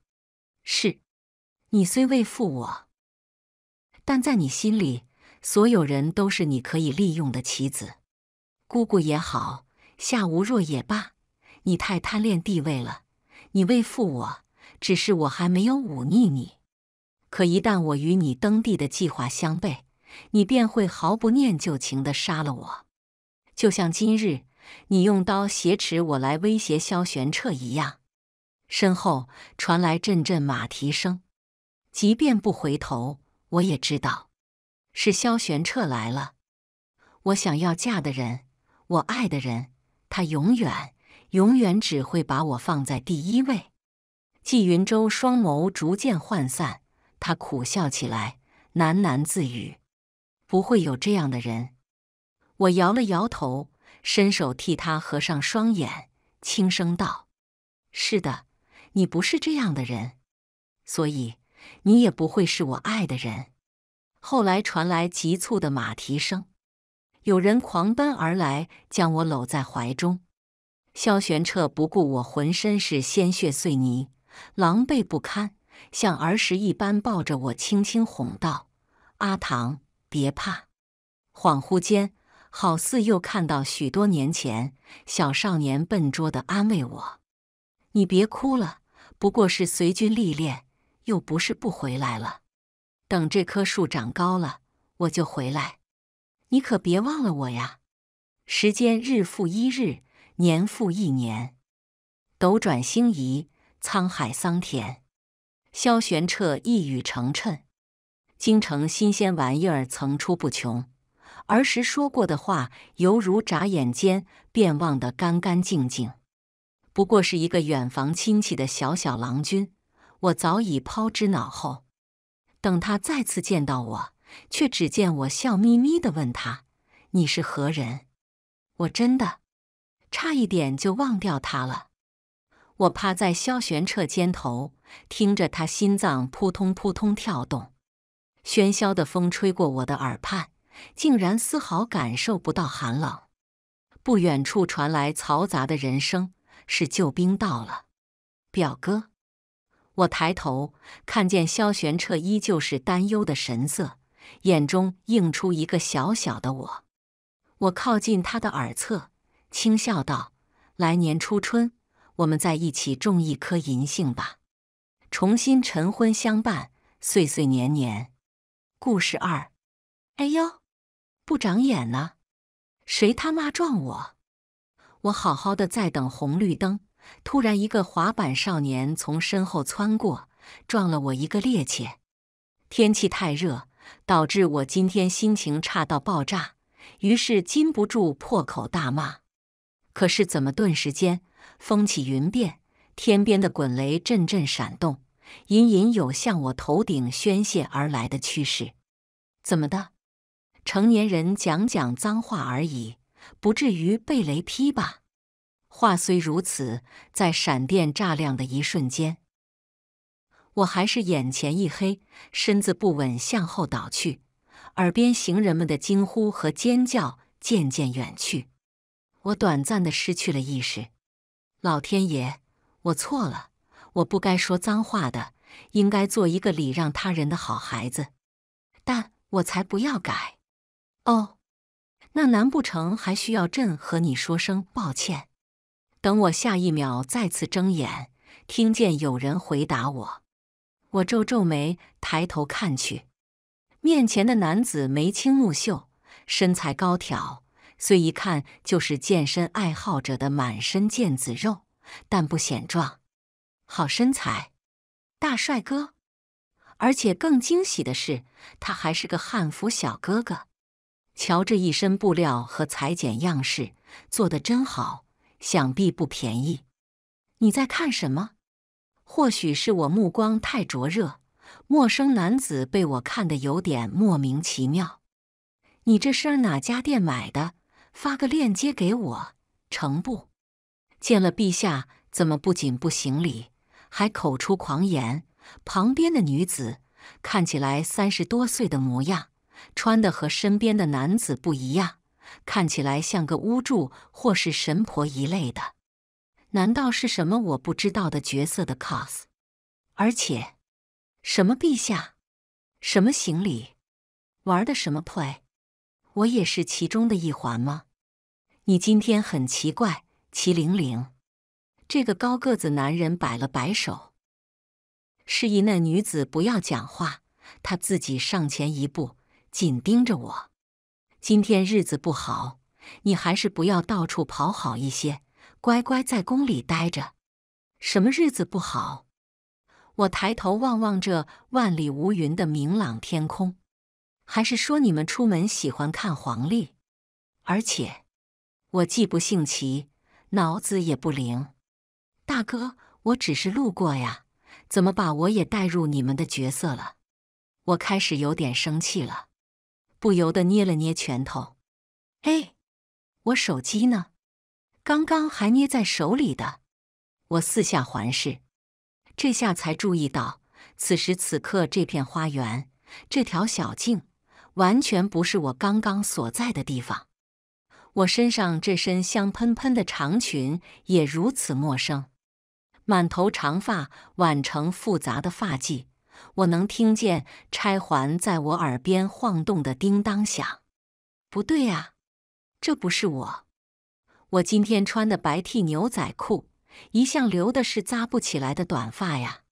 是，你虽未负我，但在你心里，所有人都是你可以利用的棋子。姑姑也好，夏无若也罢，你太贪恋地位了。你未负我，只是我还没有忤逆你。可一旦我与你登帝的计划相悖，你便会毫不念旧情的杀了我。就像今日，你用刀挟持我来威胁萧玄彻一样。”身后传来阵阵马蹄声，即便不回头，我也知道是萧玄彻来了。我想要嫁的人，我爱的人，他永远、永远只会把我放在第一位。纪云洲双眸逐渐涣散，他苦笑起来，喃喃自语：“不会有这样的人。”我摇了摇头，伸手替他合上双眼，轻声道：“是的。”你不是这样的人，所以你也不会是我爱的人。后来传来急促的马蹄声，有人狂奔而来，将我搂在怀中。萧玄彻不顾我浑身是鲜血碎泥，狼狈不堪，像儿时一般抱着我，轻轻哄道：“阿唐，别怕。”恍惚间，好似又看到许多年前小少年笨拙的安慰我：“你别哭了。”不过是随军历练，又不是不回来了。等这棵树长高了，我就回来。你可别忘了我呀！时间日复一日，年复一年，斗转星移，沧海桑田。萧玄彻一语成谶。京城新鲜玩意儿层出不穷，儿时说过的话，犹如眨眼间便忘得干干净净。不过是一个远房亲戚的小小郎君，我早已抛之脑后。等他再次见到我，却只见我笑眯眯地问他：“你是何人？”我真的差一点就忘掉他了。我趴在萧玄彻肩头，听着他心脏扑通扑通跳动，喧嚣的风吹过我的耳畔，竟然丝毫感受不到寒冷。不远处传来嘈杂的人声。是救兵到了，表哥。我抬头看见萧玄彻依旧是担忧的神色，眼中映出一个小小的我。我靠近他的耳侧，轻笑道：“来年初春，我们在一起种一棵银杏吧，重新晨昏相伴，岁岁年年。”故事二。哎呦，不长眼呐！谁他妈撞我？我好好的在等红绿灯，突然一个滑板少年从身后窜过，撞了我一个趔趄。天气太热，导致我今天心情差到爆炸，于是禁不住破口大骂。可是怎么？顿时间，风起云变，天边的滚雷阵阵闪动，隐隐有向我头顶宣泄而来的趋势。怎么的？成年人讲讲脏话而已。不至于被雷劈吧？话虽如此，在闪电炸亮的一瞬间，我还是眼前一黑，身子不稳向后倒去，耳边行人们的惊呼和尖叫渐渐远去，我短暂的失去了意识。老天爷，我错了，我不该说脏话的，应该做一个礼让他人的好孩子，但我才不要改哦。那难不成还需要朕和你说声抱歉？等我下一秒再次睁眼，听见有人回答我，我皱皱眉，抬头看去，面前的男子眉清目秀，身材高挑，虽一看就是健身爱好者的满身腱子肉，但不显壮，好身材，大帅哥。而且更惊喜的是，他还是个汉服小哥哥。瞧这一身布料和裁剪样式，做的真好，想必不便宜。你在看什么？或许是我目光太灼热，陌生男子被我看得有点莫名其妙。你这身儿哪家店买的？发个链接给我，成不？见了陛下，怎么不仅不行礼，还口出狂言？旁边的女子看起来三十多岁的模样。穿的和身边的男子不一样，看起来像个巫祝或是神婆一类的。难道是什么我不知道的角色的 cos？而且，什么陛下，什么行礼，玩的什么 play？我也是其中的一环吗？你今天很奇怪，齐玲玲。这个高个子男人摆了摆手，示意那女子不要讲话，他自己上前一步。紧盯着我，今天日子不好，你还是不要到处跑好一些，乖乖在宫里待着。什么日子不好？我抬头望望这万里无云的明朗天空，还是说你们出门喜欢看黄历？而且我既不姓齐，脑子也不灵。大哥，我只是路过呀，怎么把我也带入你们的角色了？我开始有点生气了。不由得捏了捏拳头。哎，我手机呢？刚刚还捏在手里的。我四下环视，这下才注意到，此时此刻这片花园、这条小径，完全不是我刚刚所在的地方。我身上这身香喷喷的长裙也如此陌生，满头长发挽成复杂的发髻。我能听见钗环在我耳边晃动的叮当响。不对呀，这不是我。我今天穿的白 T 牛仔裤，一向留的是扎不起来的短发呀，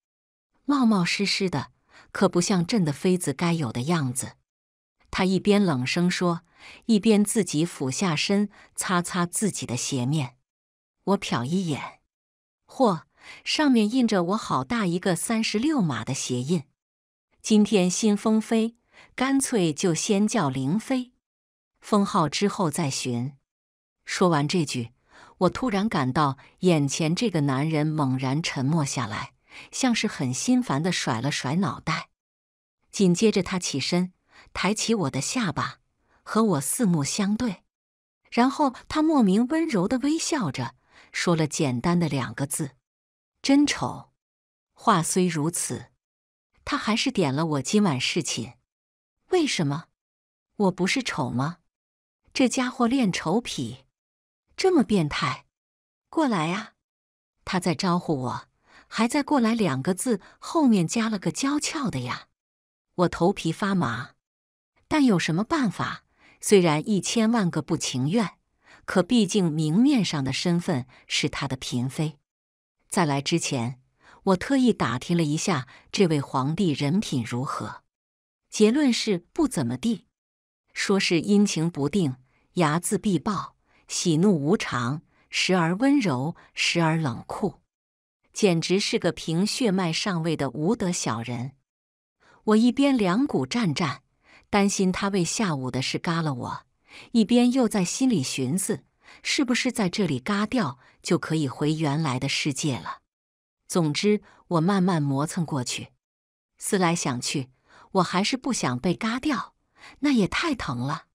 冒冒失失的，可不像朕的妃子该有的样子。他一边冷声说，一边自己俯下身擦擦自己的鞋面。我瞟一眼，嚯，上面印着我好大一个三十六码的鞋印。今天新封妃，干脆就先叫灵妃，封号之后再寻。说完这句，我突然感到眼前这个男人猛然沉默下来，像是很心烦的甩了甩脑袋。紧接着，他起身，抬起我的下巴，和我四目相对，然后他莫名温柔的微笑着，说了简单的两个字：“真丑。”话虽如此。他还是点了我今晚侍寝，为什么？我不是丑吗？这家伙恋丑癖，这么变态！过来呀，他在招呼我，还在“过来”两个字后面加了个娇俏的呀，我头皮发麻。但有什么办法？虽然一千万个不情愿，可毕竟明面上的身份是他的嫔妃，在来之前。我特意打听了一下这位皇帝人品如何，结论是不怎么地，说是阴晴不定、睚眦必报、喜怒无常，时而温柔，时而冷酷，简直是个凭血脉上位的无德小人。我一边两股战战，担心他为下午的事嘎了我，一边又在心里寻思，是不是在这里嘎掉就可以回原来的世界了。总之，我慢慢磨蹭过去。思来想去，我还是不想被嘎掉，那也太疼了。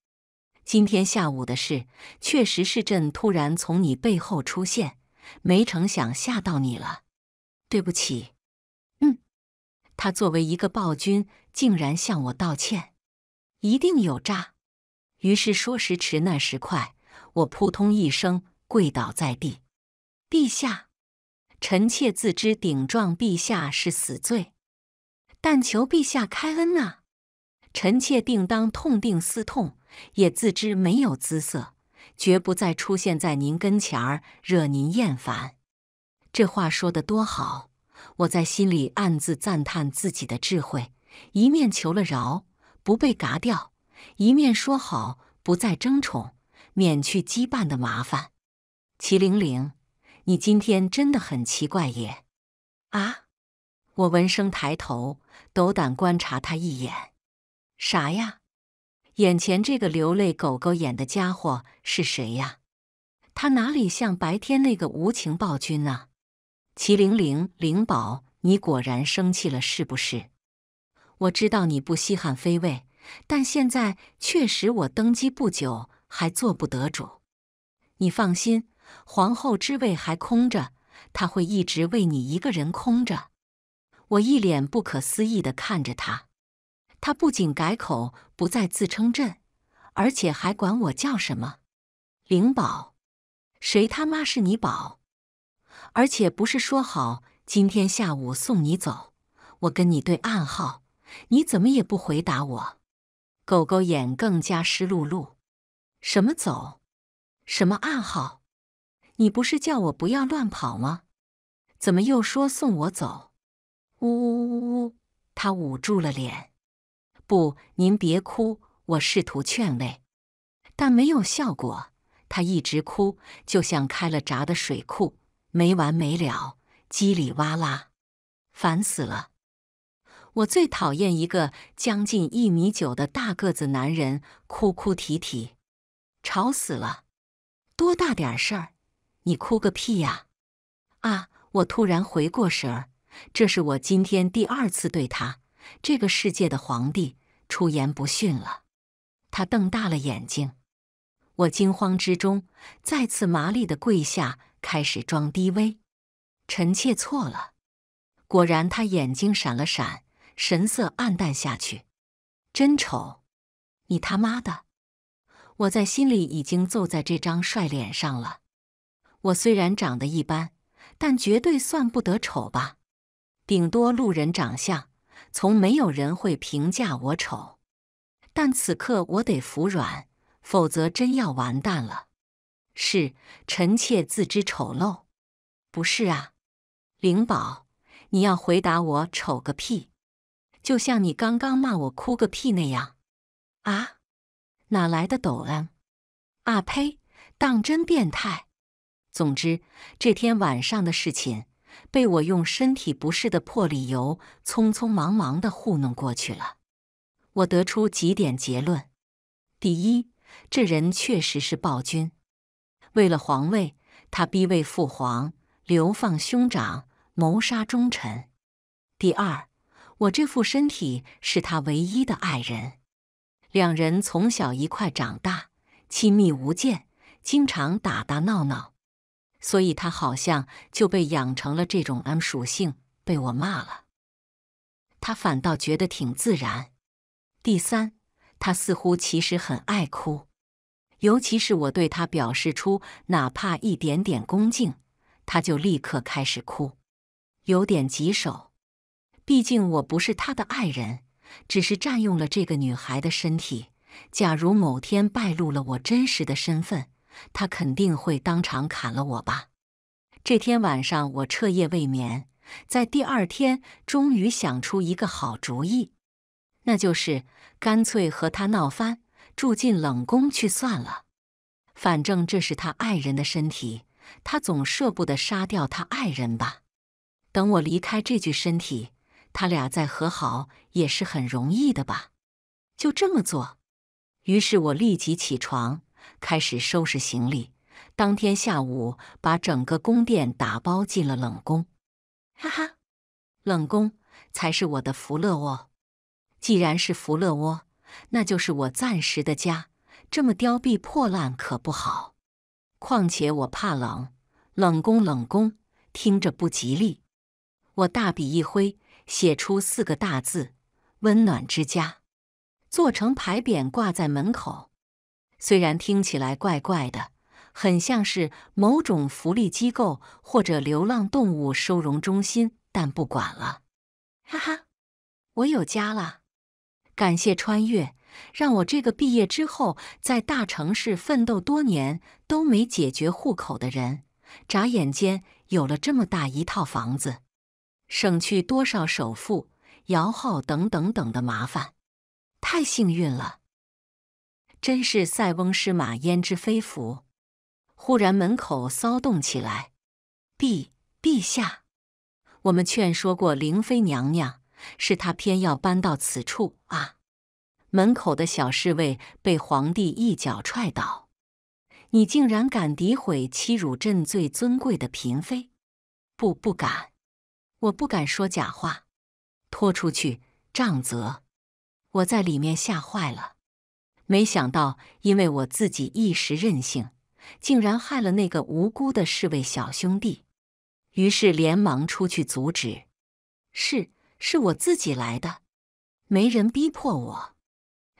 今天下午的事，确实是朕突然从你背后出现，没成想吓到你了，对不起。嗯，他作为一个暴君，竟然向我道歉，一定有诈。于是说时迟那时快，我扑通一声跪倒在地，陛下。臣妾自知顶撞陛下是死罪，但求陛下开恩啊！臣妾定当痛定思痛，也自知没有姿色，绝不再出现在您跟前儿，惹您厌烦。这话说得多好！我在心里暗自赞叹自己的智慧，一面求了饶，不被嘎掉，一面说好不再争宠，免去羁绊的麻烦。祁灵灵，你今天真的很奇怪耶！”啊！我闻声抬头，斗胆观察他一眼。啥呀？眼前这个流泪狗狗眼的家伙是谁呀？他哪里像白天那个无情暴君啊？麒麟灵灵宝，你果然生气了是不是？我知道你不稀罕妃位，但现在确实我登基不久，还做不得主。你放心。皇后之位还空着，她会一直为你一个人空着。我一脸不可思议的看着他，他不仅改口不再自称朕，而且还管我叫什么灵宝？谁他妈是你宝？而且不是说好今天下午送你走，我跟你对暗号，你怎么也不回答我？狗狗眼更加湿漉漉，什么走？什么暗号？你不是叫我不要乱跑吗？怎么又说送我走？呜呜呜呜！他捂住了脸。不，您别哭，我试图劝慰，但没有效果。他一直哭，就像开了闸的水库，没完没了，叽里哇啦，烦死了！我最讨厌一个将近一米九的大个子男人哭哭啼啼，吵死了！多大点事儿？你哭个屁呀！啊！我突然回过神儿，这是我今天第二次对他这个世界的皇帝出言不逊了。他瞪大了眼睛，我惊慌之中再次麻利的跪下，开始装低微：“臣妾错了。”果然，他眼睛闪了闪，神色暗淡下去。真丑！你他妈的！我在心里已经揍在这张帅脸上了。我虽然长得一般，但绝对算不得丑吧，顶多路人长相，从没有人会评价我丑。但此刻我得服软，否则真要完蛋了。是，臣妾自知丑陋。不是啊，灵宝，你要回答我丑个屁，就像你刚刚骂我哭个屁那样。啊？哪来的抖恩？啊呸！当真变态。总之，这天晚上的事情被我用身体不适的破理由，匆匆忙忙的糊弄过去了。我得出几点结论：第一，这人确实是暴君，为了皇位，他逼位父皇，流放兄长，谋杀忠臣；第二，我这副身体是他唯一的爱人，两人从小一块长大，亲密无间，经常打打闹闹。所以他好像就被养成了这种 M 属性，被我骂了，他反倒觉得挺自然。第三，他似乎其实很爱哭，尤其是我对他表示出哪怕一点点恭敬，他就立刻开始哭，有点棘手。毕竟我不是他的爱人，只是占用了这个女孩的身体。假如某天暴露了我真实的身份，他肯定会当场砍了我吧？这天晚上我彻夜未眠，在第二天终于想出一个好主意，那就是干脆和他闹翻，住进冷宫去算了。反正这是他爱人的身体，他总舍不得杀掉他爱人吧？等我离开这具身体，他俩再和好也是很容易的吧？就这么做。于是我立即起床。开始收拾行李，当天下午把整个宫殿打包进了冷宫。哈哈，冷宫才是我的福乐窝。既然是福乐窝，那就是我暂时的家。这么凋敝破烂可不好。况且我怕冷，冷宫冷宫听着不吉利。我大笔一挥，写出四个大字“温暖之家”，做成牌匾挂在门口。虽然听起来怪怪的，很像是某种福利机构或者流浪动物收容中心，但不管了，哈哈，我有家啦！感谢穿越，让我这个毕业之后在大城市奋斗多年都没解决户口的人，眨眼间有了这么大一套房子，省去多少首付、摇号等等等的麻烦，太幸运了！真是塞翁失马焉知非福。忽然门口骚动起来，陛陛下，我们劝说过灵妃娘娘，是她偏要搬到此处啊！门口的小侍卫被皇帝一脚踹倒。你竟然敢诋毁、欺辱朕最尊贵的嫔妃！不，不敢，我不敢说假话。拖出去，杖责！我在里面吓坏了。没想到，因为我自己一时任性，竟然害了那个无辜的侍卫小兄弟。于是连忙出去阻止。是，是我自己来的，没人逼迫我。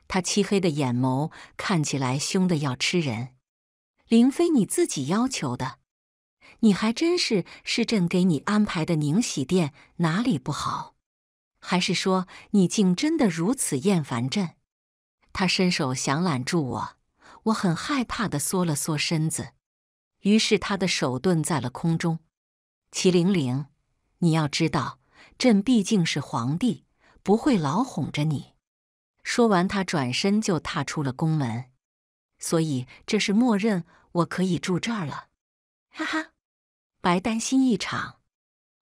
他漆黑的眼眸看起来凶的要吃人。林妃，你自己要求的，你还真是是朕给你安排的宁喜殿哪里不好？还是说你竟真的如此厌烦朕？他伸手想揽住我，我很害怕的缩了缩身子，于是他的手顿在了空中。麒玲玲，你要知道，朕毕竟是皇帝，不会老哄着你。说完，他转身就踏出了宫门。所以这是默认我可以住这儿了。哈哈，白担心一场，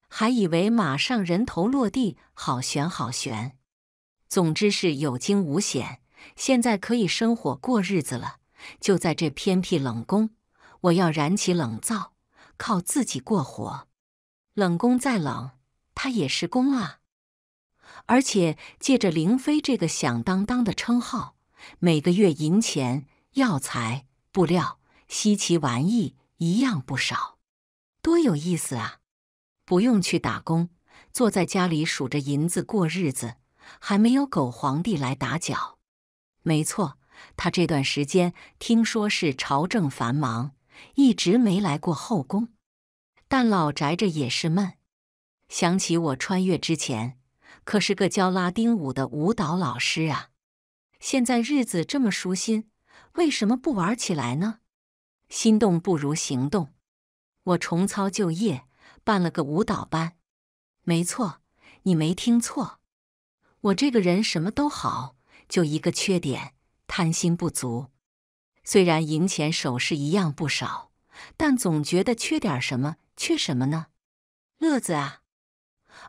还以为马上人头落地，好悬好悬。总之是有惊无险。现在可以生火过日子了，就在这偏僻冷宫，我要燃起冷灶，靠自己过活。冷宫再冷，它也是宫啊！而且借着灵妃这个响当当的称号，每个月银钱、药材、布料、稀奇玩意一样不少，多有意思啊！不用去打工，坐在家里数着银子过日子，还没有狗皇帝来打搅。没错，他这段时间听说是朝政繁忙，一直没来过后宫。但老宅着也是闷，想起我穿越之前可是个教拉丁舞的舞蹈老师啊。现在日子这么舒心，为什么不玩起来呢？心动不如行动，我重操旧业，办了个舞蹈班。没错，你没听错，我这个人什么都好。就一个缺点，贪心不足。虽然银钱首饰一样不少，但总觉得缺点什么，缺什么呢？乐子啊！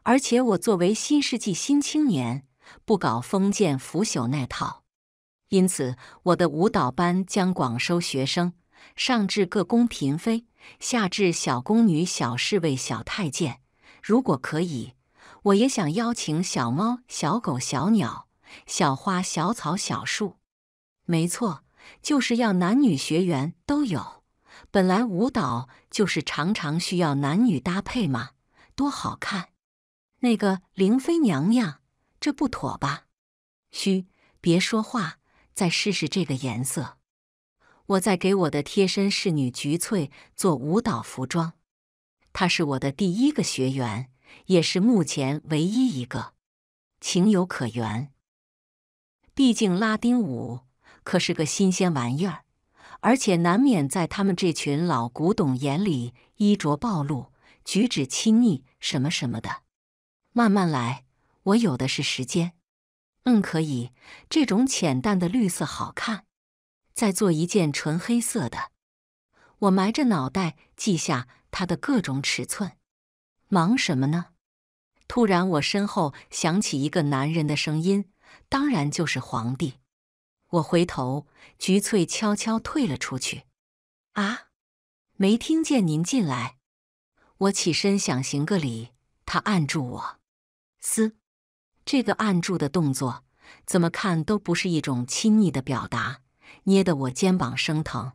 而且我作为新世纪新青年，不搞封建腐朽那套，因此我的舞蹈班将广收学生，上至各宫嫔妃，下至小宫女、小侍卫、小太监。如果可以，我也想邀请小猫、小狗、小鸟。小花、小草、小树，没错，就是要男女学员都有。本来舞蹈就是常常需要男女搭配嘛，多好看！那个灵妃娘娘，这不妥吧？嘘，别说话。再试试这个颜色。我在给我的贴身侍女菊翠做舞蹈服装，她是我的第一个学员，也是目前唯一一个。情有可原。毕竟，拉丁舞可是个新鲜玩意儿，而且难免在他们这群老古董眼里衣着暴露、举止亲昵什么什么的。慢慢来，我有的是时间。嗯，可以，这种浅淡的绿色好看。再做一件纯黑色的。我埋着脑袋记下它的各种尺寸。忙什么呢？突然，我身后响起一个男人的声音。当然就是皇帝。我回头，菊翠悄悄退了出去。啊，没听见您进来。我起身想行个礼，他按住我。嘶，这个按住的动作，怎么看都不是一种亲昵的表达，捏得我肩膀生疼。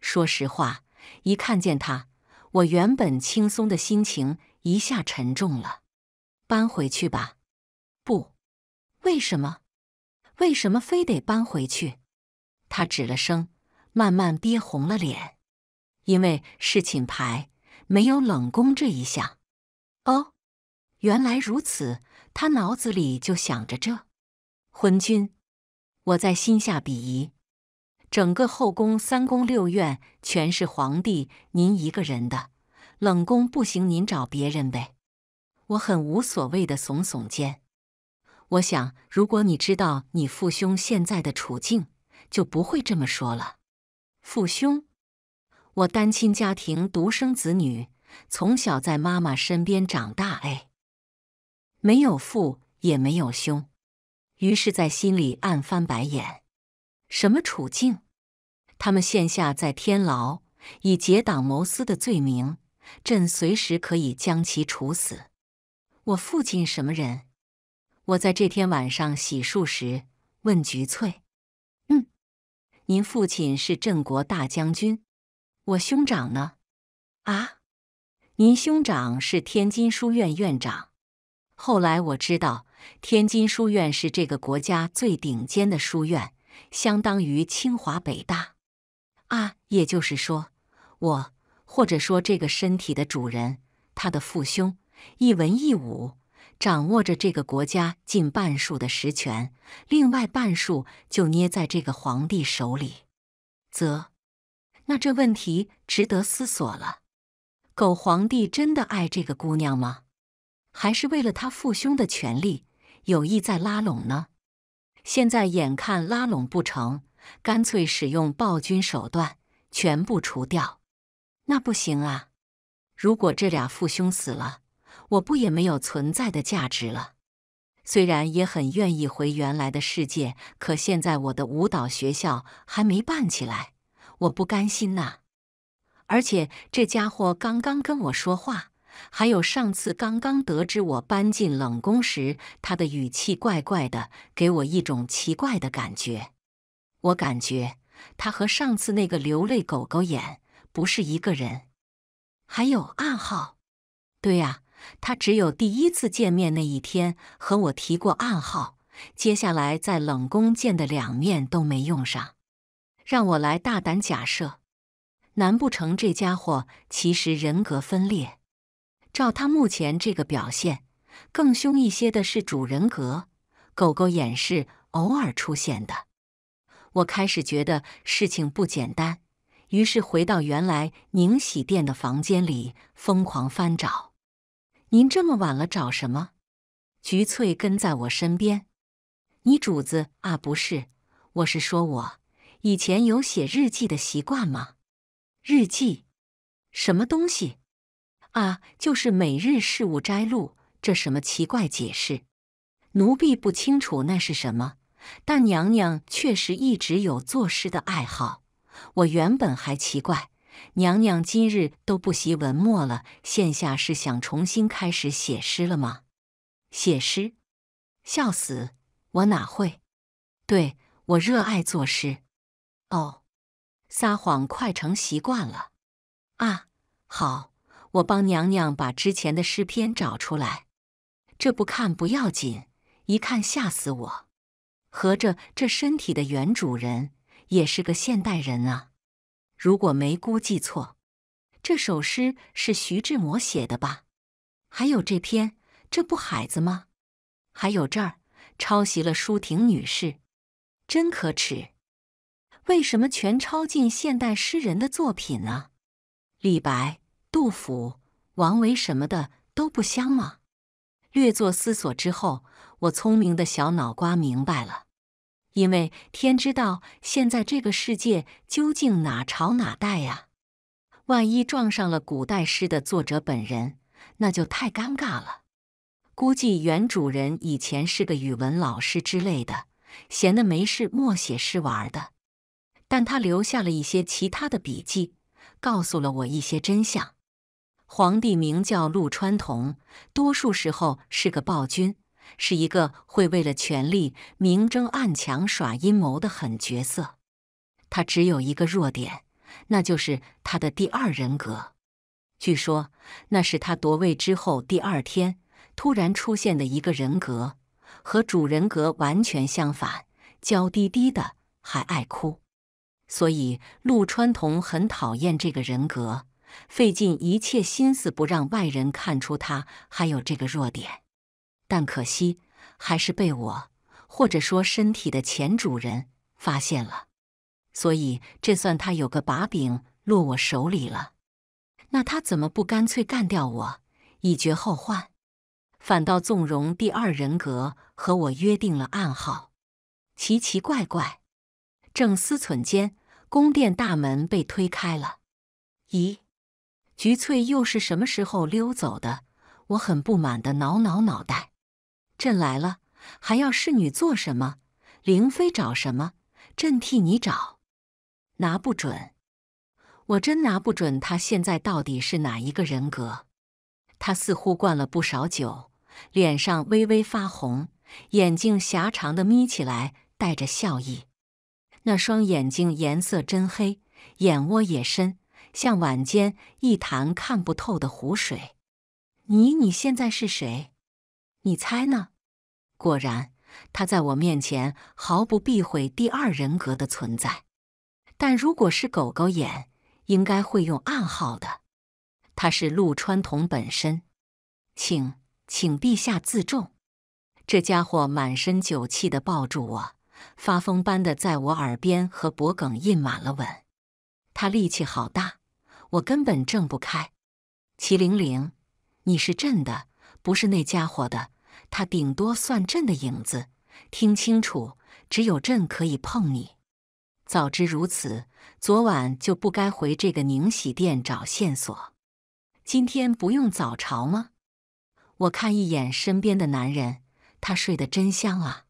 说实话，一看见他，我原本轻松的心情一下沉重了。搬回去吧。为什么？为什么非得搬回去？他止了声，慢慢憋红了脸。因为是寝牌，没有冷宫这一项。哦，原来如此。他脑子里就想着这昏君。我在心下鄙夷。整个后宫、三宫六院全是皇帝您一个人的，冷宫不行，您找别人呗。我很无所谓的耸耸肩。我想，如果你知道你父兄现在的处境，就不会这么说了。父兄，我单亲家庭，独生子女，从小在妈妈身边长大，哎，没有父，也没有兄。于是，在心里暗翻白眼。什么处境？他们现下在天牢，以结党谋私的罪名，朕随时可以将其处死。我父亲什么人？我在这天晚上洗漱时问菊翠：“嗯，您父亲是镇国大将军，我兄长呢？啊，您兄长是天津书院院长。后来我知道，天津书院是这个国家最顶尖的书院，相当于清华北大。啊，也就是说，我或者说这个身体的主人，他的父兄一文一武。”掌握着这个国家近半数的实权，另外半数就捏在这个皇帝手里，则那这问题值得思索了。狗皇帝真的爱这个姑娘吗？还是为了他父兄的权利，有意在拉拢呢？现在眼看拉拢不成，干脆使用暴君手段，全部除掉。那不行啊！如果这俩父兄死了，我不也没有存在的价值了。虽然也很愿意回原来的世界，可现在我的舞蹈学校还没办起来，我不甘心呐。而且这家伙刚刚跟我说话，还有上次刚刚得知我搬进冷宫时，他的语气怪怪的，给我一种奇怪的感觉。我感觉他和上次那个流泪狗狗眼不是一个人。还有暗号，对呀。他只有第一次见面那一天和我提过暗号，接下来在冷宫见的两面都没用上。让我来大胆假设，难不成这家伙其实人格分裂？照他目前这个表现，更凶一些的是主人格，狗狗眼是偶尔出现的。我开始觉得事情不简单，于是回到原来宁喜殿的房间里疯狂翻找。您这么晚了找什么？菊翠跟在我身边，你主子啊不是，我是说我以前有写日记的习惯吗？日记？什么东西？啊，就是每日事务摘录，这什么奇怪解释？奴婢不清楚那是什么，但娘娘确实一直有作诗的爱好，我原本还奇怪。娘娘今日都不习文墨了，现下是想重新开始写诗了吗？写诗？笑死，我哪会？对我热爱作诗。哦，撒谎快成习惯了。啊，好，我帮娘娘把之前的诗篇找出来。这不看不要紧，一看吓死我。合着这身体的原主人也是个现代人啊。如果没估计错，这首诗是徐志摩写的吧？还有这篇，这不海子吗？还有这儿，抄袭了舒婷女士，真可耻！为什么全抄近现代诗人的作品呢？李白、杜甫、王维什么的都不香吗？略作思索之后，我聪明的小脑瓜明白了。因为天知道现在这个世界究竟哪朝哪代呀？万一撞上了古代诗的作者本人，那就太尴尬了。估计原主人以前是个语文老师之类的，闲的没事默写诗玩的。但他留下了一些其他的笔记，告诉了我一些真相。皇帝名叫陆川童，多数时候是个暴君。是一个会为了权力明争暗抢、耍阴谋的狠角色。他只有一个弱点，那就是他的第二人格。据说那是他夺位之后第二天突然出现的一个人格，和主人格完全相反，娇滴滴的，还爱哭。所以陆川童很讨厌这个人格，费尽一切心思不让外人看出他还有这个弱点。但可惜，还是被我，或者说身体的前主人发现了，所以这算他有个把柄落我手里了。那他怎么不干脆干掉我，以绝后患，反倒纵容第二人格和我约定了暗号？奇奇怪怪。正思忖间，宫殿大门被推开了。咦，菊翠又是什么时候溜走的？我很不满的挠挠脑袋。朕来了，还要侍女做什么？灵妃找什么？朕替你找。拿不准，我真拿不准他现在到底是哪一个人格。他似乎灌了不少酒，脸上微微发红，眼睛狭长的眯起来，带着笑意。那双眼睛颜色真黑，眼窝也深，像晚间一潭看不透的湖水。你，你现在是谁？你猜呢？果然，他在我面前毫不避讳第二人格的存在。但如果是狗狗眼，应该会用暗号的。他是陆川童本身，请请陛下自重。这家伙满身酒气的抱住我，发疯般的在我耳边和脖梗印满了吻。他力气好大，我根本挣不开。齐玲玲，你是朕的，不是那家伙的。他顶多算朕的影子，听清楚，只有朕可以碰你。早知如此，昨晚就不该回这个宁喜殿找线索。今天不用早朝吗？我看一眼身边的男人，他睡得真香啊！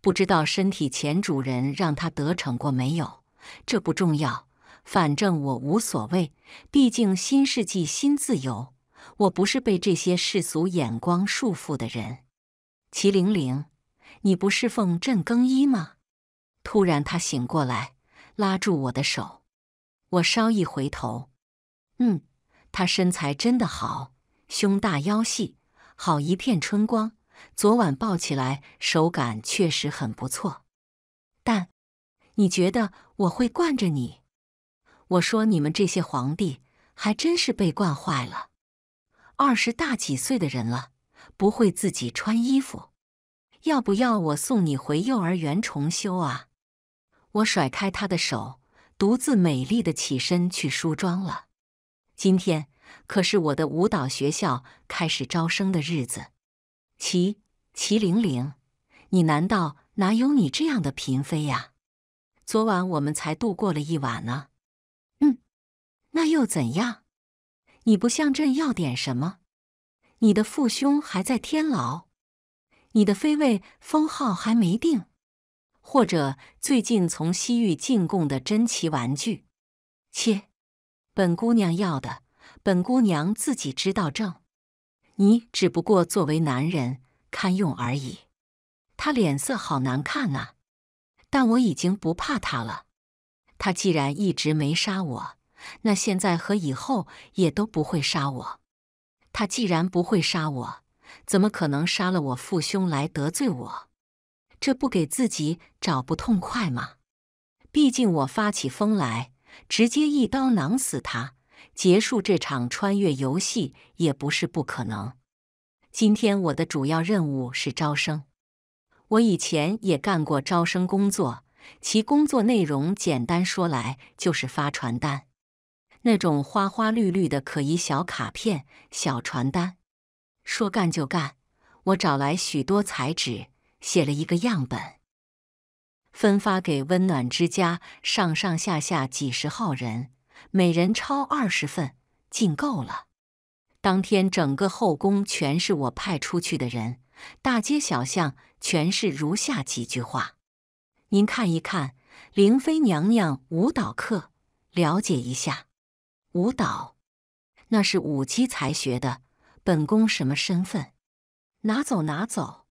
不知道身体前主人让他得逞过没有？这不重要，反正我无所谓。毕竟新世纪新自由，我不是被这些世俗眼光束缚的人。齐玲玲，你不是奉朕更衣吗？突然，他醒过来，拉住我的手。我稍一回头，嗯，他身材真的好，胸大腰细，好一片春光。昨晚抱起来，手感确实很不错。但你觉得我会惯着你？我说，你们这些皇帝还真是被惯坏了，二十大几岁的人了。不会自己穿衣服，要不要我送你回幼儿园重修啊？我甩开他的手，独自美丽的起身去梳妆了。今天可是我的舞蹈学校开始招生的日子。齐齐玲玲，你难道哪有你这样的嫔妃呀？昨晚我们才度过了一晚呢。嗯，那又怎样？你不向朕要点什么？你的父兄还在天牢，你的妃位封号还没定，或者最近从西域进贡的珍奇玩具。切，本姑娘要的，本姑娘自己知道挣。你只不过作为男人堪用而已。他脸色好难看啊，但我已经不怕他了。他既然一直没杀我，那现在和以后也都不会杀我。他既然不会杀我，怎么可能杀了我父兄来得罪我？这不给自己找不痛快吗？毕竟我发起疯来，直接一刀囊死他，结束这场穿越游戏也不是不可能。今天我的主要任务是招生，我以前也干过招生工作，其工作内容简单说来就是发传单。那种花花绿绿的可疑小卡片、小传单，说干就干。我找来许多彩纸，写了一个样本，分发给温暖之家上上下下几十号人，每人抄二十份，进够了。当天，整个后宫全是我派出去的人，大街小巷全是如下几句话：“您看一看，灵妃娘娘舞蹈课，了解一下。”舞蹈，那是舞姬才学的。本宫什么身份？拿走，拿走。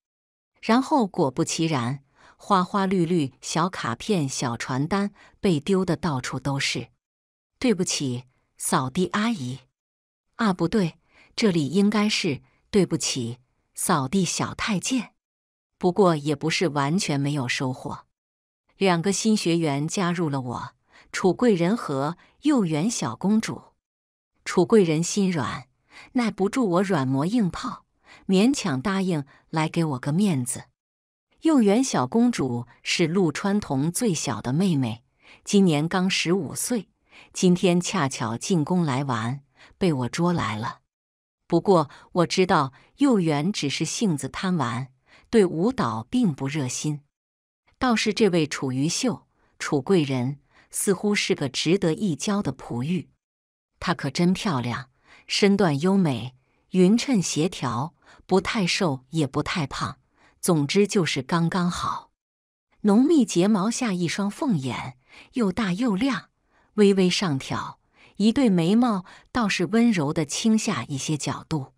然后果不其然，花花绿绿小卡片、小传单被丢的到处都是。对不起，扫地阿姨。啊，不对，这里应该是对不起，扫地小太监。不过也不是完全没有收获，两个新学员加入了我。楚贵人和幼园小公主，楚贵人心软，耐不住我软磨硬泡，勉强答应来给我个面子。幼园小公主是陆川童最小的妹妹，今年刚十五岁，今天恰巧进宫来玩，被我捉来了。不过我知道幼园只是性子贪玩，对舞蹈并不热心，倒是这位楚于秀，楚贵人。似乎是个值得一交的璞玉，她可真漂亮，身段优美，匀称协调，不太瘦也不太胖，总之就是刚刚好。浓密睫毛下一双凤眼，又大又亮，微微上挑，一对眉毛倒是温柔的倾下一些角度。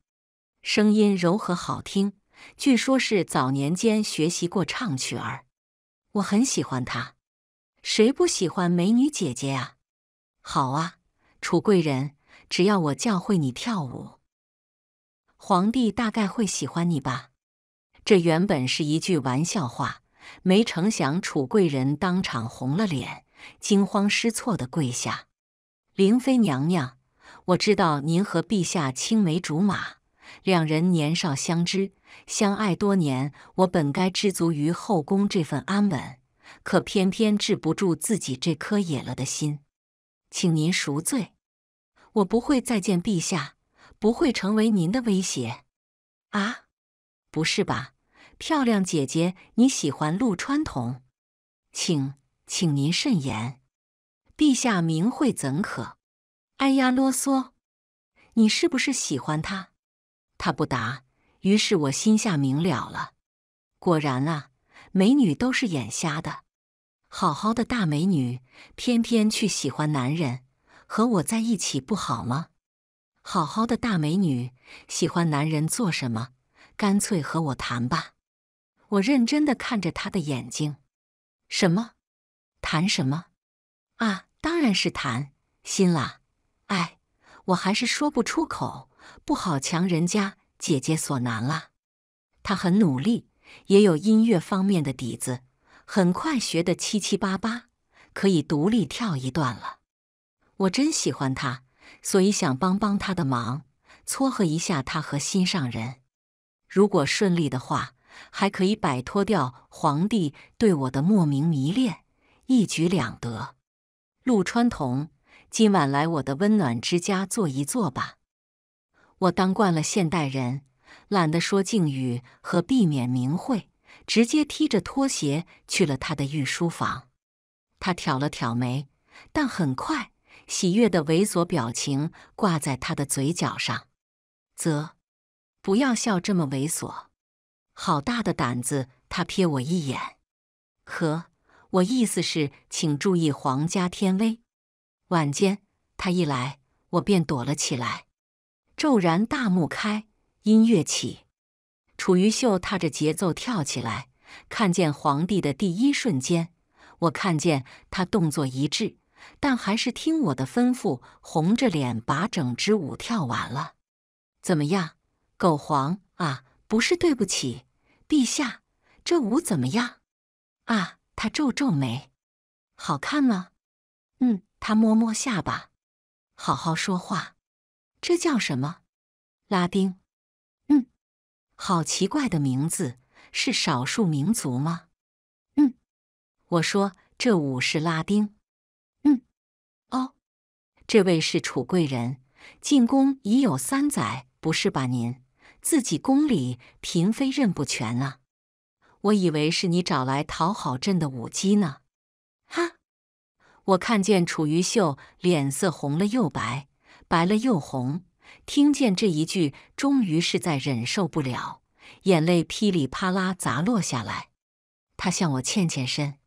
声音柔和好听，据说是早年间学习过唱曲儿，我很喜欢她。谁不喜欢美女姐姐啊？好啊，楚贵人，只要我教会你跳舞，皇帝大概会喜欢你吧？这原本是一句玩笑话，没成想楚贵人当场红了脸，惊慌失措的跪下。灵妃娘娘，我知道您和陛下青梅竹马，两人年少相知，相爱多年，我本该知足于后宫这份安稳。可偏偏治不住自己这颗野了的心，请您赎罪。我不会再见陛下，不会成为您的威胁。啊，不是吧，漂亮姐姐，你喜欢陆川童？请，请您慎言。陛下明慧怎可？哎呀，啰嗦！你是不是喜欢他？他不答。于是我心下明了了。果然啊，美女都是眼瞎的。好好的大美女，偏偏去喜欢男人，和我在一起不好吗？好好的大美女，喜欢男人做什么？干脆和我谈吧。我认真的看着她的眼睛，什么？谈什么？啊，当然是谈心啦。哎，我还是说不出口，不好强人家姐姐所难啦。她很努力，也有音乐方面的底子。很快学得七七八八，可以独立跳一段了。我真喜欢他，所以想帮帮他的忙，撮合一下他和心上人。如果顺利的话，还可以摆脱掉皇帝对我的莫名迷恋，一举两得。陆川童，今晚来我的温暖之家坐一坐吧。我当惯了现代人，懒得说敬语和避免名讳。直接踢着拖鞋去了他的御书房，他挑了挑眉，但很快喜悦的猥琐表情挂在他的嘴角上。啧，不要笑这么猥琐，好大的胆子！他瞥我一眼，可我意思是，请注意皇家天威。晚间他一来，我便躲了起来。骤然大幕开，音乐起。楚余秀踏着节奏跳起来，看见皇帝的第一瞬间，我看见他动作一致，但还是听我的吩咐，红着脸把整支舞跳完了。怎么样，狗皇啊？不是对不起，陛下，这舞怎么样？啊？他皱皱眉，好看吗？嗯。他摸摸下巴，好好说话。这叫什么？拉丁。好奇怪的名字，是少数民族吗？嗯，我说这五是拉丁。嗯，哦，这位是楚贵人，进宫已有三载，不是吧？您自己宫里嫔妃认不全啊？我以为是你找来讨好朕的舞姬呢。哈，我看见楚余秀脸色红了又白，白了又红。听见这一句，终于是在忍受不了，眼泪噼里啪啦砸落下来。他向我欠欠身，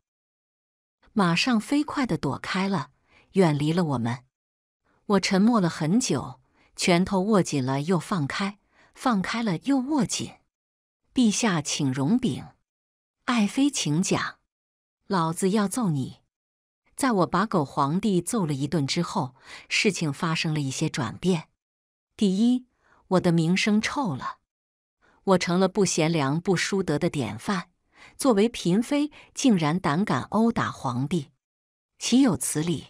马上飞快的躲开了，远离了我们。我沉默了很久，拳头握紧了又放开，放开了又握紧。陛下，请容禀，爱妃，请讲。老子要揍你！在我把狗皇帝揍了一顿之后，事情发生了一些转变。第一，我的名声臭了，我成了不贤良不淑德的典范。作为嫔妃，竟然胆敢殴打皇帝，岂有此理！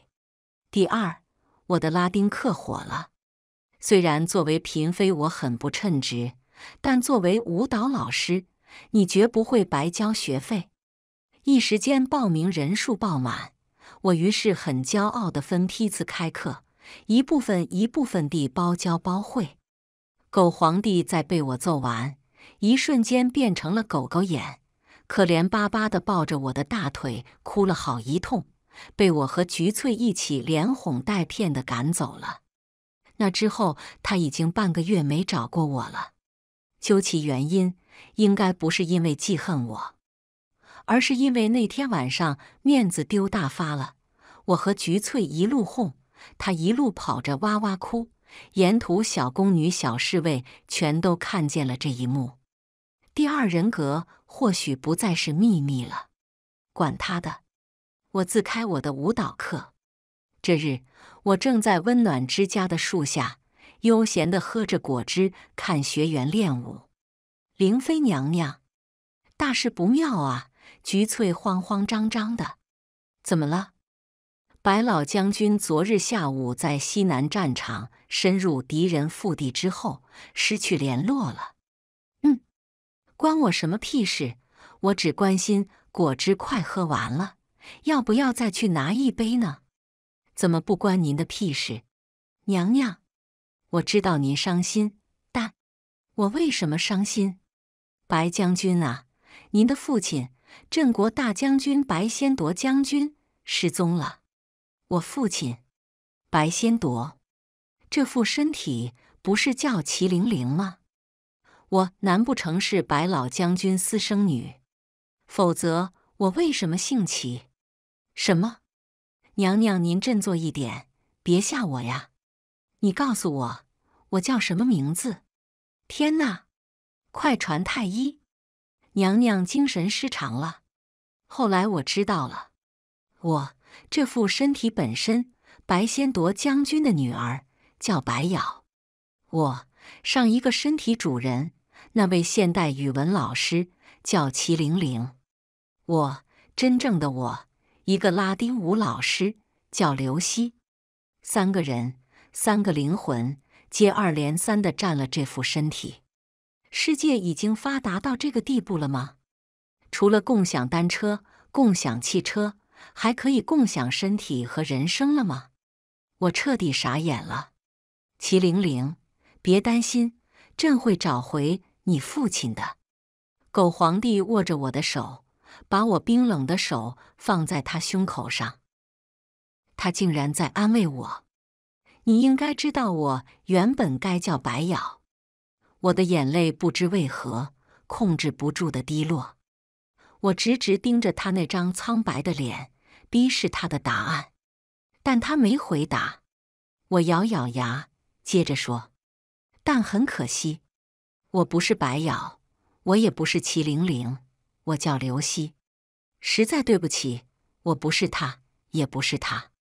第二，我的拉丁课火了。虽然作为嫔妃我很不称职，但作为舞蹈老师，你绝不会白交学费。一时间报名人数爆满，我于是很骄傲的分批次开课。一部分一部分地包教包会，狗皇帝在被我揍完，一瞬间变成了狗狗眼，可怜巴巴地抱着我的大腿哭了好一通，被我和菊翠一起连哄带骗的赶走了。那之后他已经半个月没找过我了。究其原因，应该不是因为记恨我，而是因为那天晚上面子丢大发了。我和菊翠一路哄。他一路跑着，哇哇哭。沿途小宫女、小侍卫全都看见了这一幕。第二人格或许不再是秘密了。管他的，我自开我的舞蹈课。这日，我正在温暖之家的树下悠闲地喝着果汁，看学员练舞。灵妃娘娘，大事不妙啊！菊翠慌慌张张的，怎么了？白老将军昨日下午在西南战场深入敌人腹地之后，失去联络了。嗯，关我什么屁事？我只关心果汁快喝完了，要不要再去拿一杯呢？怎么不关您的屁事？娘娘，我知道您伤心，但，我为什么伤心？白将军啊，您的父亲镇国大将军白先铎将军失踪了。我父亲，白仙铎，这副身体不是叫齐玲玲吗？我难不成是白老将军私生女？否则我为什么姓齐？什么？娘娘您振作一点，别吓我呀！你告诉我，我叫什么名字？天哪！快传太医！娘娘精神失常了。后来我知道了，我。这副身体本身，白仙铎将军的女儿叫白瑶。我上一个身体主人，那位现代语文老师叫齐玲玲。我真正的我，一个拉丁舞老师叫刘希。三个人，三个灵魂，接二连三的占了这副身体。世界已经发达到这个地步了吗？除了共享单车、共享汽车。还可以共享身体和人生了吗？我彻底傻眼了。齐玲玲，别担心，朕会找回你父亲的。狗皇帝握着我的手，把我冰冷的手放在他胸口上，他竟然在安慰我。你应该知道，我原本该叫白瑶。我的眼泪不知为何控制不住的滴落。我直直盯着他那张苍白的脸，逼视他的答案，但他没回答。我咬咬牙，接着说：“但很可惜，我不是白咬，我也不是齐玲玲，我叫刘希。实在对不起，我不是他，也不是他。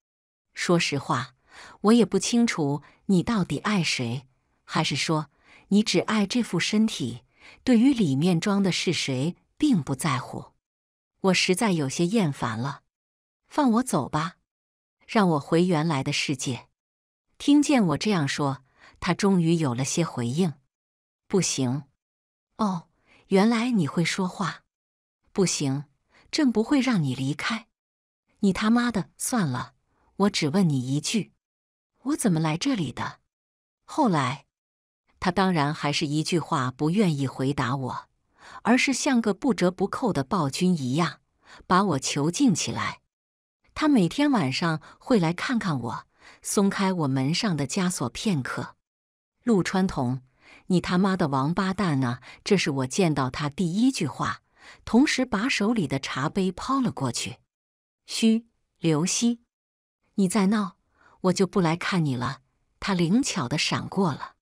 说实话，我也不清楚你到底爱谁，还是说你只爱这副身体？对于里面装的是谁？”并不在乎，我实在有些厌烦了，放我走吧，让我回原来的世界。听见我这样说，他终于有了些回应。不行，哦，原来你会说话。不行，朕不会让你离开。你他妈的，算了，我只问你一句，我怎么来这里的？后来，他当然还是一句话不愿意回答我。而是像个不折不扣的暴君一样把我囚禁起来。他每天晚上会来看看我，松开我门上的枷锁片刻。陆川童，你他妈的王八蛋啊！这是我见到他第一句话，同时把手里的茶杯抛了过去。嘘，刘希，你再闹，我就不来看你了。他灵巧的闪过了，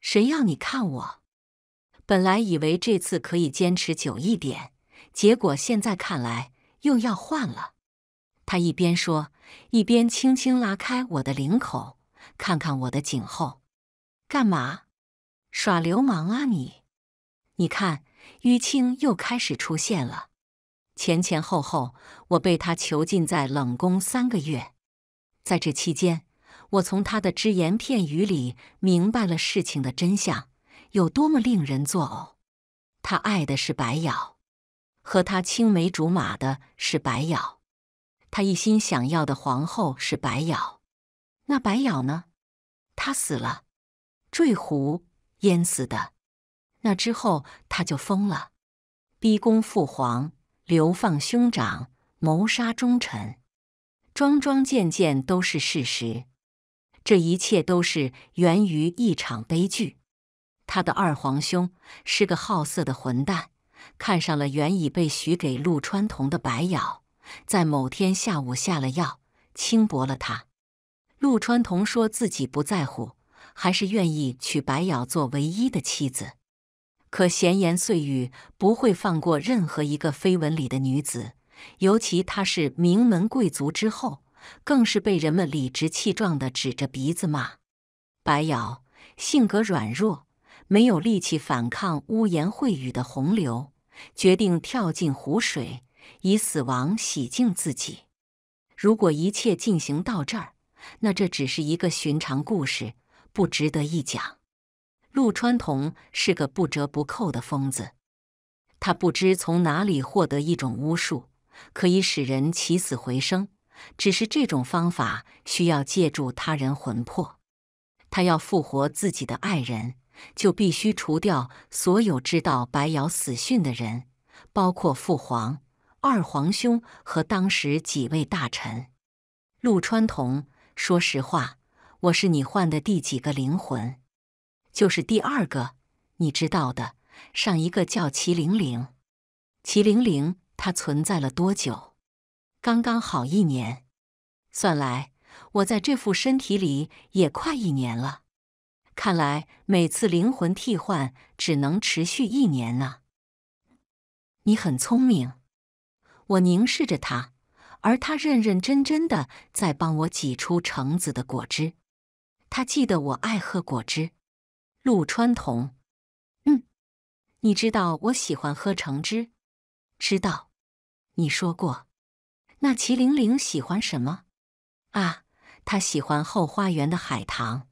谁要你看我？本来以为这次可以坚持久一点，结果现在看来又要换了。他一边说，一边轻轻拉开我的领口，看看我的颈后。干嘛？耍流氓啊你！你看淤青又开始出现了。前前后后，我被他囚禁在冷宫三个月。在这期间，我从他的只言片语里明白了事情的真相。有多么令人作呕！他爱的是白瑶，和他青梅竹马的是白瑶，他一心想要的皇后是白瑶。那白瑶呢？他死了，坠湖淹死的。那之后他就疯了，逼宫父皇，流放兄长，谋杀忠臣，桩桩件件都是事实。这一切都是源于一场悲剧。他的二皇兄是个好色的混蛋，看上了原已被许给陆川童的白瑶，在某天下午下了药，轻薄了他。陆川童说自己不在乎，还是愿意娶白瑶做唯一的妻子。可闲言碎语不会放过任何一个绯闻里的女子，尤其她是名门贵族之后，更是被人们理直气壮地指着鼻子骂。白瑶性格软弱。没有力气反抗污言秽语的洪流，决定跳进湖水，以死亡洗净自己。如果一切进行到这儿，那这只是一个寻常故事，不值得一讲。陆川童是个不折不扣的疯子，他不知从哪里获得一种巫术，可以使人起死回生，只是这种方法需要借助他人魂魄。他要复活自己的爱人。就必须除掉所有知道白瑶死讯的人，包括父皇、二皇兄和当时几位大臣。陆川童，说实话，我是你换的第几个灵魂？就是第二个，你知道的，上一个叫齐玲玲。齐玲玲，她存在了多久？刚刚好一年。算来，我在这副身体里也快一年了。看来每次灵魂替换只能持续一年啊！你很聪明。我凝视着他，而他认认真真的在帮我挤出橙子的果汁。他记得我爱喝果汁。陆川童，嗯，你知道我喜欢喝橙汁，知道。你说过。那齐玲玲喜欢什么？啊，他喜欢后花园的海棠。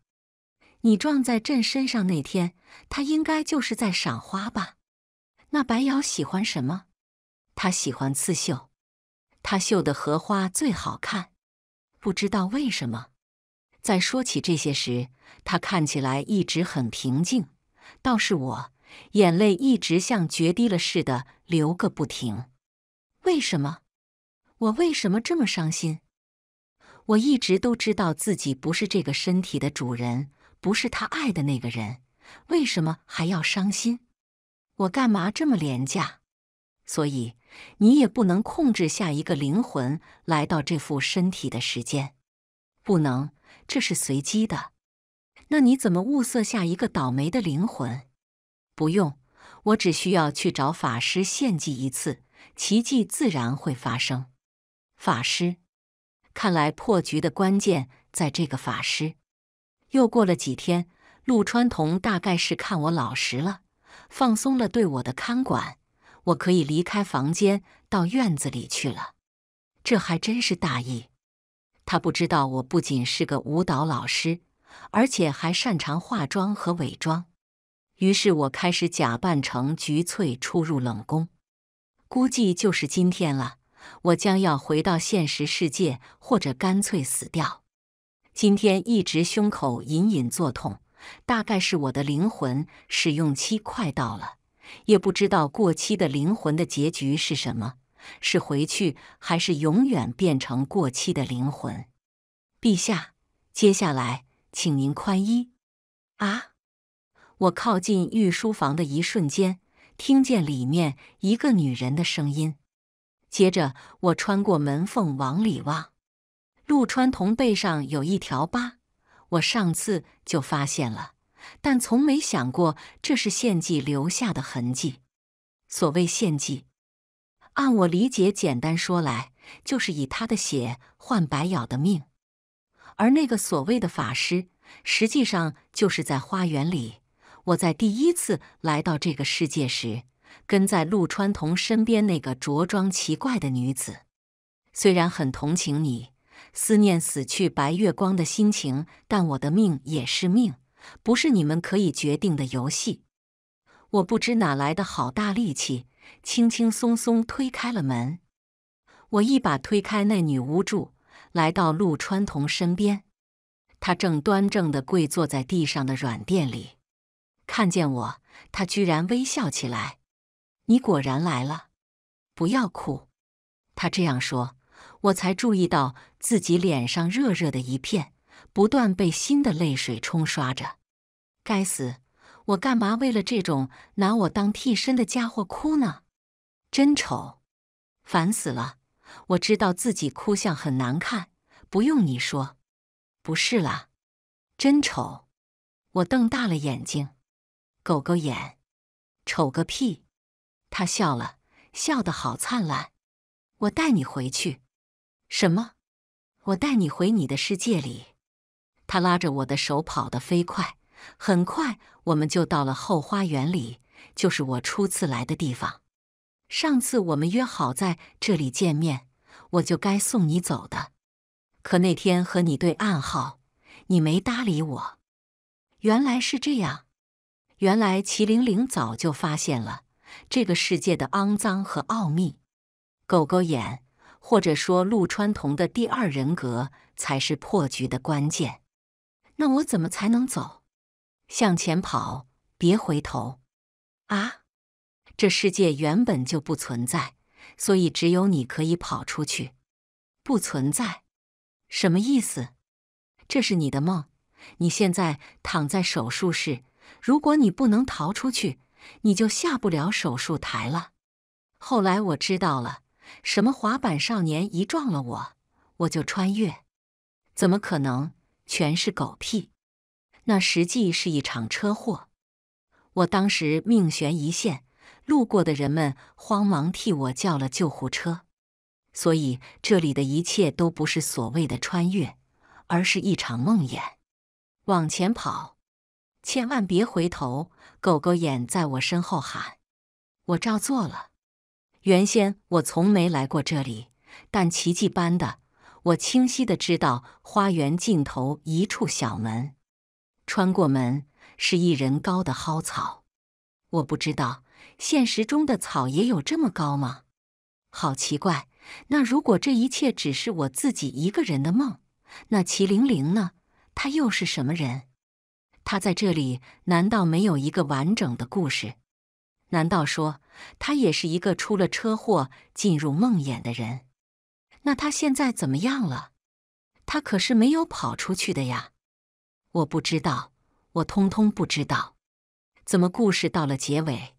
你撞在朕身上那天，他应该就是在赏花吧？那白瑶喜欢什么？她喜欢刺绣，她绣的荷花最好看。不知道为什么，在说起这些时，她看起来一直很平静，倒是我眼泪一直像决堤了似的流个不停。为什么？我为什么这么伤心？我一直都知道自己不是这个身体的主人。不是他爱的那个人，为什么还要伤心？我干嘛这么廉价？所以你也不能控制下一个灵魂来到这副身体的时间，不能，这是随机的。那你怎么物色下一个倒霉的灵魂？不用，我只需要去找法师献祭一次，奇迹自然会发生。法师，看来破局的关键在这个法师。又过了几天，陆川童大概是看我老实了，放松了对我的看管，我可以离开房间到院子里去了。这还真是大意，他不知道我不仅是个舞蹈老师，而且还擅长化妆和伪装。于是我开始假扮成菊翠出入冷宫。估计就是今天了，我将要回到现实世界，或者干脆死掉。今天一直胸口隐隐作痛，大概是我的灵魂使用期快到了，也不知道过期的灵魂的结局是什么，是回去还是永远变成过期的灵魂？陛下，接下来请您宽衣。啊！我靠近御书房的一瞬间，听见里面一个女人的声音，接着我穿过门缝往里望。陆川童背上有一条疤，我上次就发现了，但从没想过这是献祭留下的痕迹。所谓献祭，按我理解，简单说来，就是以他的血换白鸟的命。而那个所谓的法师，实际上就是在花园里，我在第一次来到这个世界时，跟在陆川童身边那个着装奇怪的女子。虽然很同情你。思念死去白月光的心情，但我的命也是命，不是你们可以决定的游戏。我不知哪来的好大力气，轻轻松松推开了门。我一把推开那女巫柱，来到陆川童身边，他正端正地跪坐在地上的软垫里。看见我，他居然微笑起来。你果然来了，不要哭，他这样说。我才注意到自己脸上热热的一片，不断被新的泪水冲刷着。该死，我干嘛为了这种拿我当替身的家伙哭呢？真丑，烦死了！我知道自己哭相很难看，不用你说。不是啦，真丑！我瞪大了眼睛，狗狗眼，丑个屁！他笑了笑，得好灿烂。我带你回去。什么？我带你回你的世界里。他拉着我的手跑得飞快，很快我们就到了后花园里，就是我初次来的地方。上次我们约好在这里见面，我就该送你走的。可那天和你对暗号，你没搭理我。原来是这样。原来齐玲玲早就发现了这个世界的肮脏和奥秘。狗狗眼。或者说，陆川童的第二人格才是破局的关键。那我怎么才能走？向前跑，别回头！啊！这世界原本就不存在，所以只有你可以跑出去。不存在？什么意思？这是你的梦。你现在躺在手术室，如果你不能逃出去，你就下不了手术台了。后来我知道了。什么滑板少年一撞了我，我就穿越？怎么可能？全是狗屁！那实际是一场车祸，我当时命悬一线，路过的人们慌忙替我叫了救护车。所以这里的一切都不是所谓的穿越，而是一场梦魇。往前跑，千万别回头！狗狗眼在我身后喊，我照做了。原先我从没来过这里，但奇迹般的，我清晰的知道花园尽头一处小门。穿过门是一人高的蒿草。我不知道现实中的草也有这么高吗？好奇怪。那如果这一切只是我自己一个人的梦，那齐玲玲呢？他又是什么人？他在这里难道没有一个完整的故事？难道说？他也是一个出了车祸进入梦魇的人，那他现在怎么样了？他可是没有跑出去的呀！我不知道，我通通不知道。怎么故事到了结尾，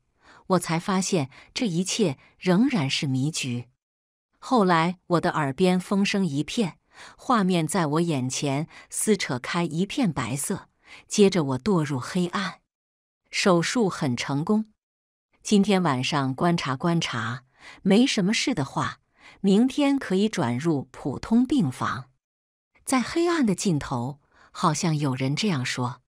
我才发现这一切仍然是迷局？后来我的耳边风声一片，画面在我眼前撕扯开一片白色，接着我堕入黑暗。手术很成功。今天晚上观察观察，没什么事的话，明天可以转入普通病房。在黑暗的尽头，好像有人这样说。